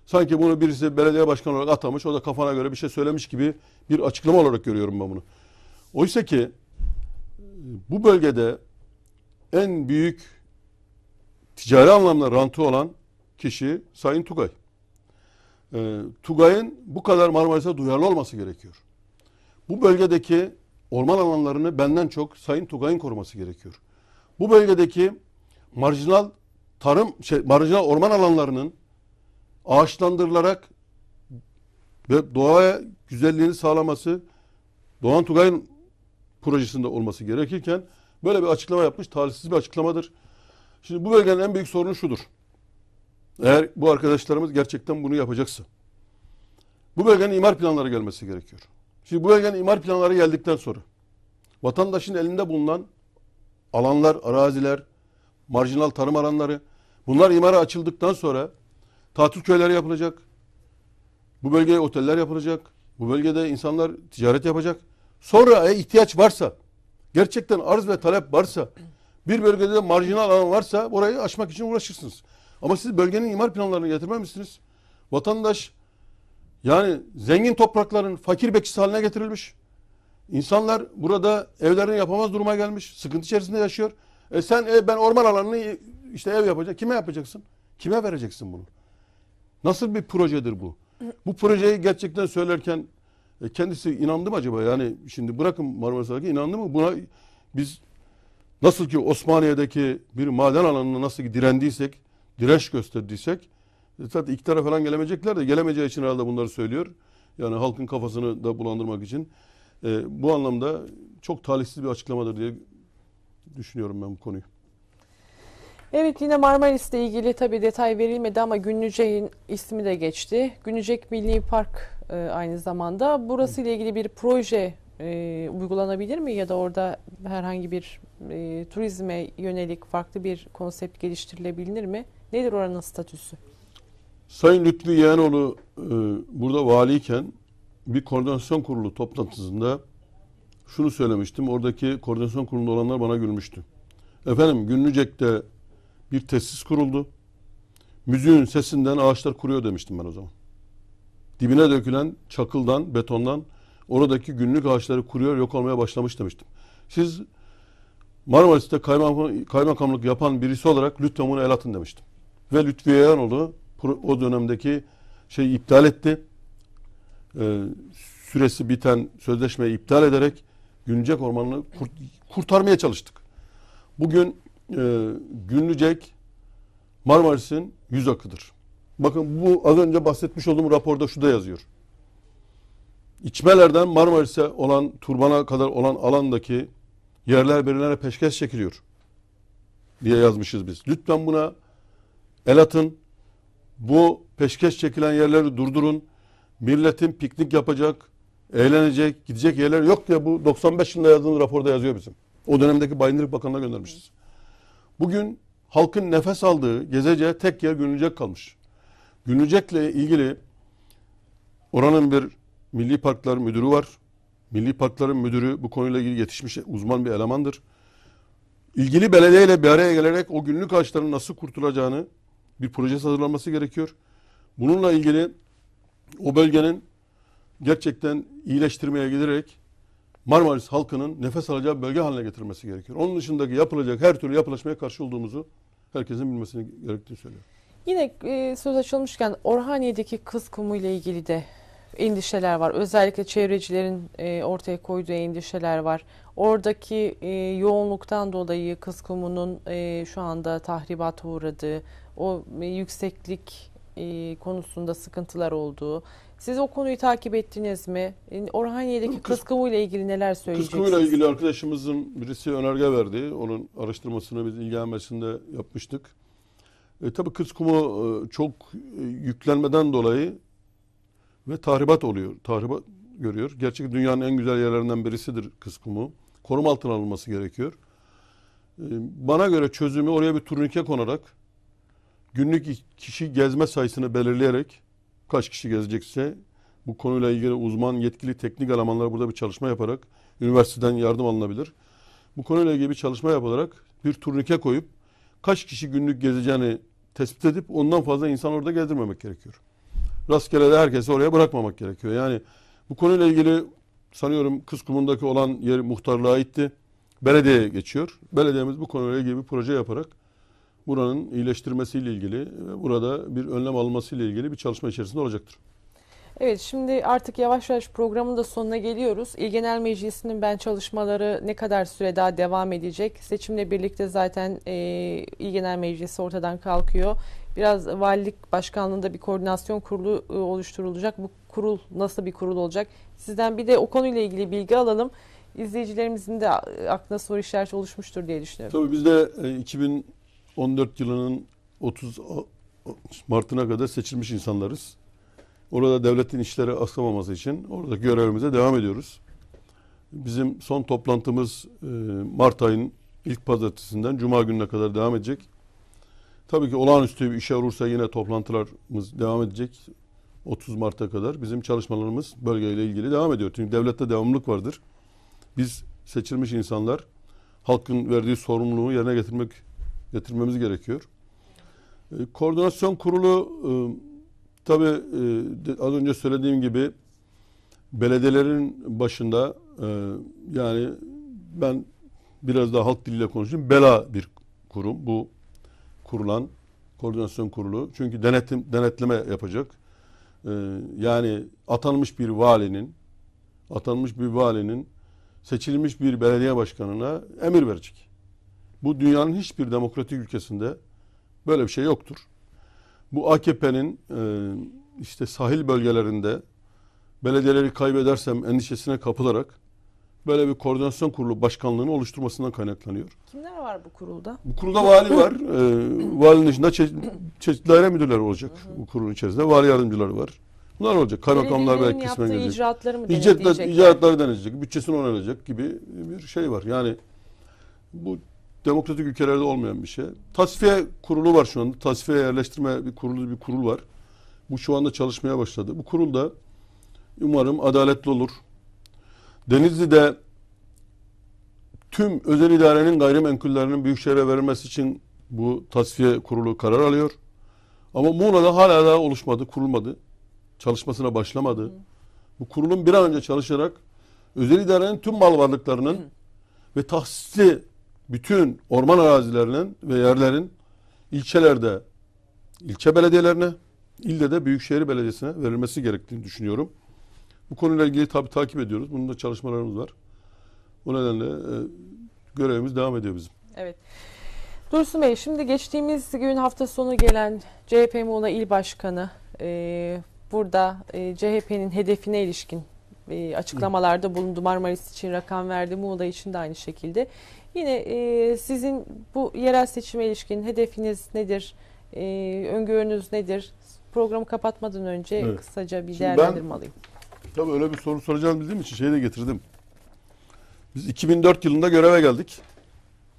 sanki bunu birisi belediye başkanı olarak atamış, o da kafana göre bir şey söylemiş gibi bir açıklama olarak görüyorum ben bunu. Oysa ki bu bölgede en büyük ticari anlamda rantı olan kişi Sayın Tugay. E, Tugay'ın bu kadar Marmaris'e duyarlı olması gerekiyor. Bu bölgedeki orman alanlarını benden çok Sayın Tugay'ın koruması gerekiyor. Bu bölgedeki marjinal tarım şey, marjinal orman alanlarının ağaçlandırılarak ve doğaya güzelliğini sağlaması Doğan Tugay'ın projesinde olması gerekirken böyle bir açıklama yapmış. Talihsiz bir açıklamadır. Şimdi bu bölgenin en büyük sorunu şudur. Eğer bu arkadaşlarımız gerçekten bunu yapacaksa. Bu bölgenin imar planları gelmesi gerekiyor. Şimdi bu bölgenin imar planları geldikten sonra vatandaşın elinde bulunan alanlar, araziler, marjinal tarım alanları Bunlar imara açıldıktan sonra tatil köyleri yapılacak. Bu bölgeye oteller yapılacak. Bu bölgede insanlar ticaret yapacak. Sonra e, ihtiyaç varsa, gerçekten arz ve talep varsa, bir bölgede de marjinal alan varsa orayı açmak için uğraşırsınız. Ama siz bölgenin imar planlarını getirmemişsiniz. Vatandaş yani zengin toprakların fakir bekçisi haline getirilmiş. İnsanlar burada evlerini yapamaz duruma gelmiş. Sıkıntı içerisinde yaşıyor. E sen e, ben orman alanını işte ev yapacak. Kime yapacaksın? Kime vereceksin bunu? Nasıl bir projedir bu? Bu projeyi gerçekten söylerken e, kendisi inandı mı acaba? Yani şimdi bırakın Marmaris'teki inandı mı? Buna biz nasıl ki Osmaniye'deki bir maden alanına nasıl ki direndiysek, direş gösterdiysek e, zaten iktidara falan gelemeyecekler de gelemeyeceği için herhalde bunları söylüyor. Yani halkın kafasını da bulandırmak için. E, bu anlamda çok talihsiz bir açıklamadır diye düşünüyorum ben bu konuyu. Evet yine Marmaris'le ilgili tabi detay verilmedi ama Günlücek'in ismi de geçti. Günlücek Milli Park e, aynı zamanda. Burası ile ilgili bir proje e, uygulanabilir mi ya da orada herhangi bir e, turizme yönelik farklı bir konsept geliştirilebilir mi? Nedir oranın statüsü? Sayın lütfi Yeğenoğlu e, burada valiyken bir koordinasyon kurulu toplantısında şunu söylemiştim. Oradaki koordinasyon kurulunda olanlar bana gülmüştü. Efendim Günlücek'te bir tesis kuruldu. Müziğin sesinden ağaçlar kuruyor demiştim ben o zaman. Dibine dökülen çakıldan, betondan oradaki günlük ağaçları kuruyor, yok olmaya başlamış demiştim. Siz Marmaris'te kaymakamlık yapan birisi olarak lütfen bunu el atın demiştim. Ve Lütfi Eyanoğlu o dönemdeki şeyi iptal etti. Ee, süresi biten sözleşmeyi iptal ederek Güncek Ormanı'nı kurt, kurtarmaya çalıştık. Bugün e, Günlücek Marmaris'in yüz akıdır. Bakın bu az önce bahsetmiş olduğum raporda şu da yazıyor. İçmelerden Marmaris'e olan Turban'a kadar olan alandaki yerler birilerine peşkeş çekiliyor diye yazmışız biz. Lütfen buna el atın. Bu peşkeş çekilen yerleri durdurun. Milletin piknik yapacak, eğlenecek, gidecek yerler yok diye bu 95 yılında yazdığımız raporda yazıyor bizim. O dönemdeki Bayındır Bakanı'na göndermişiz. Bugün halkın nefes aldığı gezece tek yer Gülücek kalmış. Gülücek'le ilgili oranın bir Milli Parklar Müdürü var. Milli Parkların Müdürü bu konuyla ilgili yetişmiş uzman bir elemandır. İlgili belediyeyle bir araya gelerek o günlük ağaçların nasıl kurtulacağını bir proje hazırlanması gerekiyor. Bununla ilgili o bölgenin gerçekten iyileştirmeye giderek Marmaris halkının nefes alacağı bölge haline getirmesi gerekiyor. Onun dışındaki yapılacak her türlü yapılaşmaya karşı olduğumuzu herkesin bilmesini gerektiğini söylüyor. Yine e, söz açılmışken Orhaniye'deki kız kumu ile ilgili de endişeler var. Özellikle çevrecilerin e, ortaya koyduğu endişeler var. Oradaki e, yoğunluktan dolayı kız kumunun e, şu anda tahribata uğradığı, o e, yükseklik e, konusunda sıkıntılar olduğu, siz o konuyu takip ettiniz mi? Orhaniye'deki kız kavuğuyla ilgili neler söyleyeceksiniz? Kız kavuğuyla ilgili arkadaşımızın birisi önerge verdi. Onun araştırmasını biz ilgilenmesinde yapmıştık. E, tabii kız kumu e, çok e, yüklenmeden dolayı ve tahribat oluyor. Tahribat görüyor. Gerçek dünyanın en güzel yerlerinden birisidir kız kumu. Koruma altına alınması gerekiyor. E, bana göre çözümü oraya bir turnike konarak günlük kişi gezme sayısını belirleyerek kaç kişi gezecekse bu konuyla ilgili uzman yetkili teknik elemanlar burada bir çalışma yaparak üniversiteden yardım alınabilir. Bu konuyla ilgili bir çalışma yaparak bir turnike koyup kaç kişi günlük gezeceğini tespit edip ondan fazla insan orada gezdirmemek gerekiyor. Rastgele de herkesi oraya bırakmamak gerekiyor. Yani bu konuyla ilgili sanıyorum kız kumundaki olan yer muhtarlığa itti. Belediyeye geçiyor. Belediyemiz bu konuyla ilgili bir proje yaparak buranın iyileştirmesiyle ilgili burada bir önlem almasıyla ilgili bir çalışma içerisinde olacaktır. Evet şimdi artık yavaş yavaş programın da sonuna geliyoruz. İl Genel Meclisi'nin ben çalışmaları ne kadar süre daha devam edecek? Seçimle birlikte zaten e, İl Genel Meclisi ortadan kalkıyor. Biraz valilik başkanlığında bir koordinasyon kurulu e, oluşturulacak. Bu kurul nasıl bir kurul olacak? Sizden bir de o konuyla ilgili bilgi alalım. İzleyicilerimizin de aklına soru işareti oluşmuştur diye düşünüyorum. Tabii biz de e, 2000 14 yılının 30 Mart'ına kadar seçilmiş insanlarız. Orada devletin işleri aksamaması için orada görevimize devam ediyoruz. Bizim son toplantımız e, Mart ayının ilk pazartesinden Cuma gününe kadar devam edecek. Tabii ki olağanüstü bir işe olursa yine toplantılarımız devam edecek. 30 Mart'a kadar bizim çalışmalarımız bölgeyle ilgili devam ediyor. Çünkü devlette devamlılık vardır. Biz seçilmiş insanlar halkın verdiği sorumluluğu yerine getirmek getirmemiz gerekiyor. E, koordinasyon kurulu e, tabii e, az önce söylediğim gibi belediyelerin başında e, yani ben biraz daha halk diliyle konuşayım. Bela bir kurum bu kurulan koordinasyon kurulu. Çünkü denetim denetleme yapacak. E, yani atanmış bir valinin atanmış bir valinin seçilmiş bir belediye başkanına emir verecek. Bu dünyanın hiçbir demokratik ülkesinde böyle bir şey yoktur. Bu AKP'nin e, işte sahil bölgelerinde belediyeleri kaybedersem endişesine kapılarak böyle bir koordinasyon kurulu başkanlığını oluşturmasından kaynaklanıyor. Kimler var bu kurulda? Bu kurulda vali var. E, valinin içinde çeşitli, daire müdürleri olacak bu kurulun içerisinde. Vali yardımcıları var. Bunlar olacak. Kaymakamlar belki kısmen gelecek. icraatları mı İcatlar, denetlenecek? İcraatları denetlenecek. Bütçesini onaylanacak gibi bir şey var. Yani bu demokratik ülkelerde olmayan bir şey. Tasfiye kurulu var şu anda. Tasfiye yerleştirme bir kurulu bir kurul var. Bu şu anda çalışmaya başladı. Bu kurul da umarım adaletli olur. Denizli'de tüm özel idarenin gayrimenkullerinin büyükşehire verilmesi için bu tasfiye kurulu karar alıyor. Ama Muğla'da hala daha oluşmadı, kurulmadı. Çalışmasına başlamadı. Bu kurulun bir an önce çalışarak özel idarenin tüm mal varlıklarının ve tahsisli bütün orman arazilerinin ve yerlerin ilçelerde ilçe belediyelerine, ilde de Büyükşehir Belediyesi'ne verilmesi gerektiğini düşünüyorum. Bu konuyla ilgili tabi takip ediyoruz. Bunun da çalışmalarımız var. Bu nedenle e, görevimiz devam ediyor bizim. Evet. Dursun Bey şimdi geçtiğimiz gün hafta sonu gelen CHP Muğla İl Başkanı e, burada e, CHP'nin hedefine ilişkin e, açıklamalarda bulundu. Marmaris için rakam verdi, Muğla için de aynı şekilde. Yine e, sizin bu yerel seçime ilişkin hedefiniz nedir? E, öngörünüz nedir? Programı kapatmadan önce evet. kısaca bir Şimdi değerlendirme ben, Tabii öyle bir soru soracağım bildiğim için şeyi de getirdim. Biz 2004 yılında göreve geldik.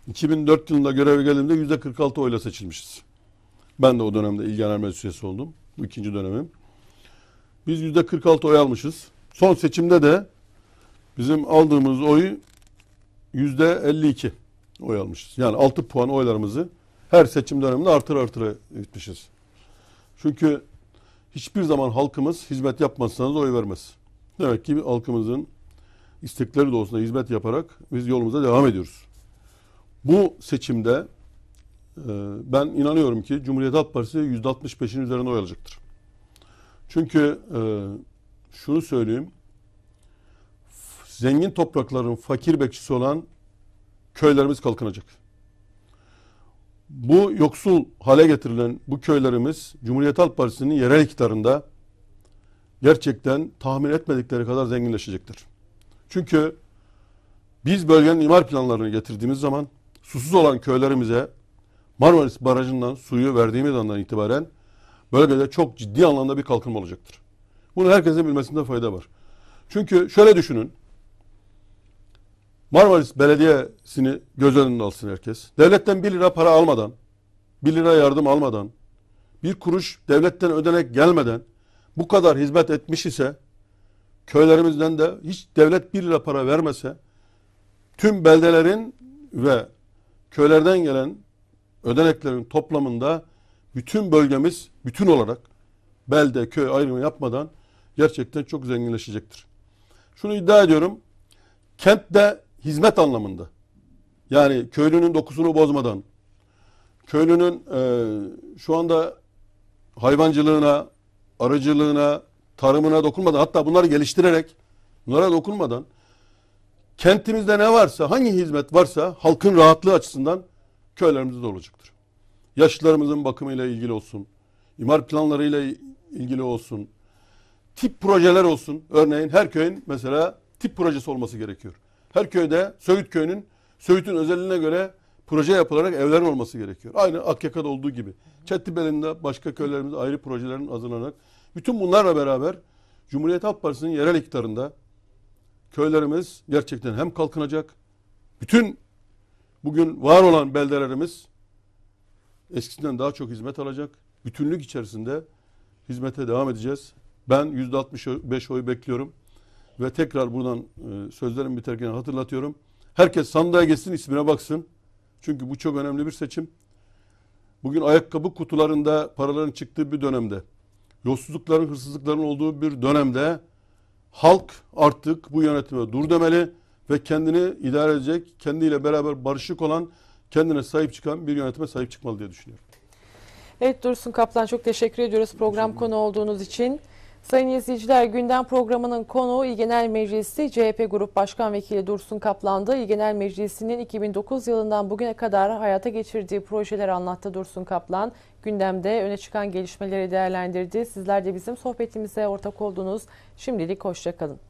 2004 yılında göreve geldiğimde yüzde %46 oyla seçilmişiz. Ben de o dönemde İl Genel Üyesi oldum. Bu ikinci dönemim. Biz yüzde %46 oy almışız. Son seçimde de bizim aldığımız oy yüzde 52 oy almışız. Yani 6 puan oylarımızı her seçim döneminde artır artır gitmişiz. Çünkü hiçbir zaman halkımız hizmet yapmazsanız oy vermez. Demek ki halkımızın istekleri doğusunda hizmet yaparak biz yolumuza devam ediyoruz. Bu seçimde e, ben inanıyorum ki Cumhuriyet Halk Partisi %65'in üzerinde oy alacaktır. Çünkü e, şunu söyleyeyim zengin toprakların fakir bekçisi olan köylerimiz kalkınacak. Bu yoksul hale getirilen bu köylerimiz Cumhuriyet Halk Partisi'nin yerel iktidarında gerçekten tahmin etmedikleri kadar zenginleşecektir. Çünkü biz bölgenin imar planlarını getirdiğimiz zaman susuz olan köylerimize Marmaris Barajı'ndan suyu verdiğimiz andan itibaren bölgede çok ciddi anlamda bir kalkınma olacaktır. Bunu herkesin bilmesinde fayda var. Çünkü şöyle düşünün. Marmaris Belediyesi'ni göz önünde alsın herkes. Devletten 1 lira para almadan, 1 lira yardım almadan, bir kuruş devletten ödenek gelmeden bu kadar hizmet etmiş ise köylerimizden de hiç devlet 1 lira para vermese tüm beldelerin ve köylerden gelen ödeneklerin toplamında bütün bölgemiz bütün olarak belde köy ayrımı yapmadan gerçekten çok zenginleşecektir. Şunu iddia ediyorum. Kentte hizmet anlamında. Yani köylünün dokusunu bozmadan, köylünün e, şu anda hayvancılığına, arıcılığına, tarımına dokunmadan hatta bunları geliştirerek bunlara dokunmadan kentimizde ne varsa hangi hizmet varsa halkın rahatlığı açısından köylerimizde de olacaktır. Yaşlılarımızın bakımıyla ilgili olsun, imar planlarıyla ilgili olsun, tip projeler olsun. Örneğin her köyün mesela tip projesi olması gerekiyor. Her köyde Söğüt köyünün, Söğüt'ün özelliğine göre proje yapılarak evlerin olması gerekiyor. Aynı Akyaka'da olduğu gibi. Çettibeli'nde başka köylerimizde ayrı projelerin hazırlanarak. Bütün bunlarla beraber Cumhuriyet Halk Partisi'nin yerel iktidarında köylerimiz gerçekten hem kalkınacak, bütün bugün var olan beldelerimiz eskisinden daha çok hizmet alacak. Bütünlük içerisinde hizmete devam edeceğiz. Ben %65 oy bekliyorum. Ve tekrar buradan e, sözlerimi biterken hatırlatıyorum. Herkes sandığa geçsin ismine baksın. Çünkü bu çok önemli bir seçim. Bugün ayakkabı kutularında paraların çıktığı bir dönemde, yolsuzlukların, hırsızlıkların olduğu bir dönemde halk artık bu yönetime dur demeli ve kendini idare edecek, kendiyle beraber barışık olan, kendine sahip çıkan bir yönetime sahip çıkmalı diye düşünüyorum. Evet Dursun Kaplan çok teşekkür ediyoruz program konu olduğunuz için. Sayın izleyiciler gündem programının konuğu İl Genel Meclisi CHP Grup Başkan Vekili Dursun Kaplan'da İl Genel Meclisi'nin 2009 yılından bugüne kadar hayata geçirdiği projeleri anlattı Dursun Kaplan. Gündemde öne çıkan gelişmeleri değerlendirdi. Sizler de bizim sohbetimize ortak oldunuz. Şimdilik hoşçakalın.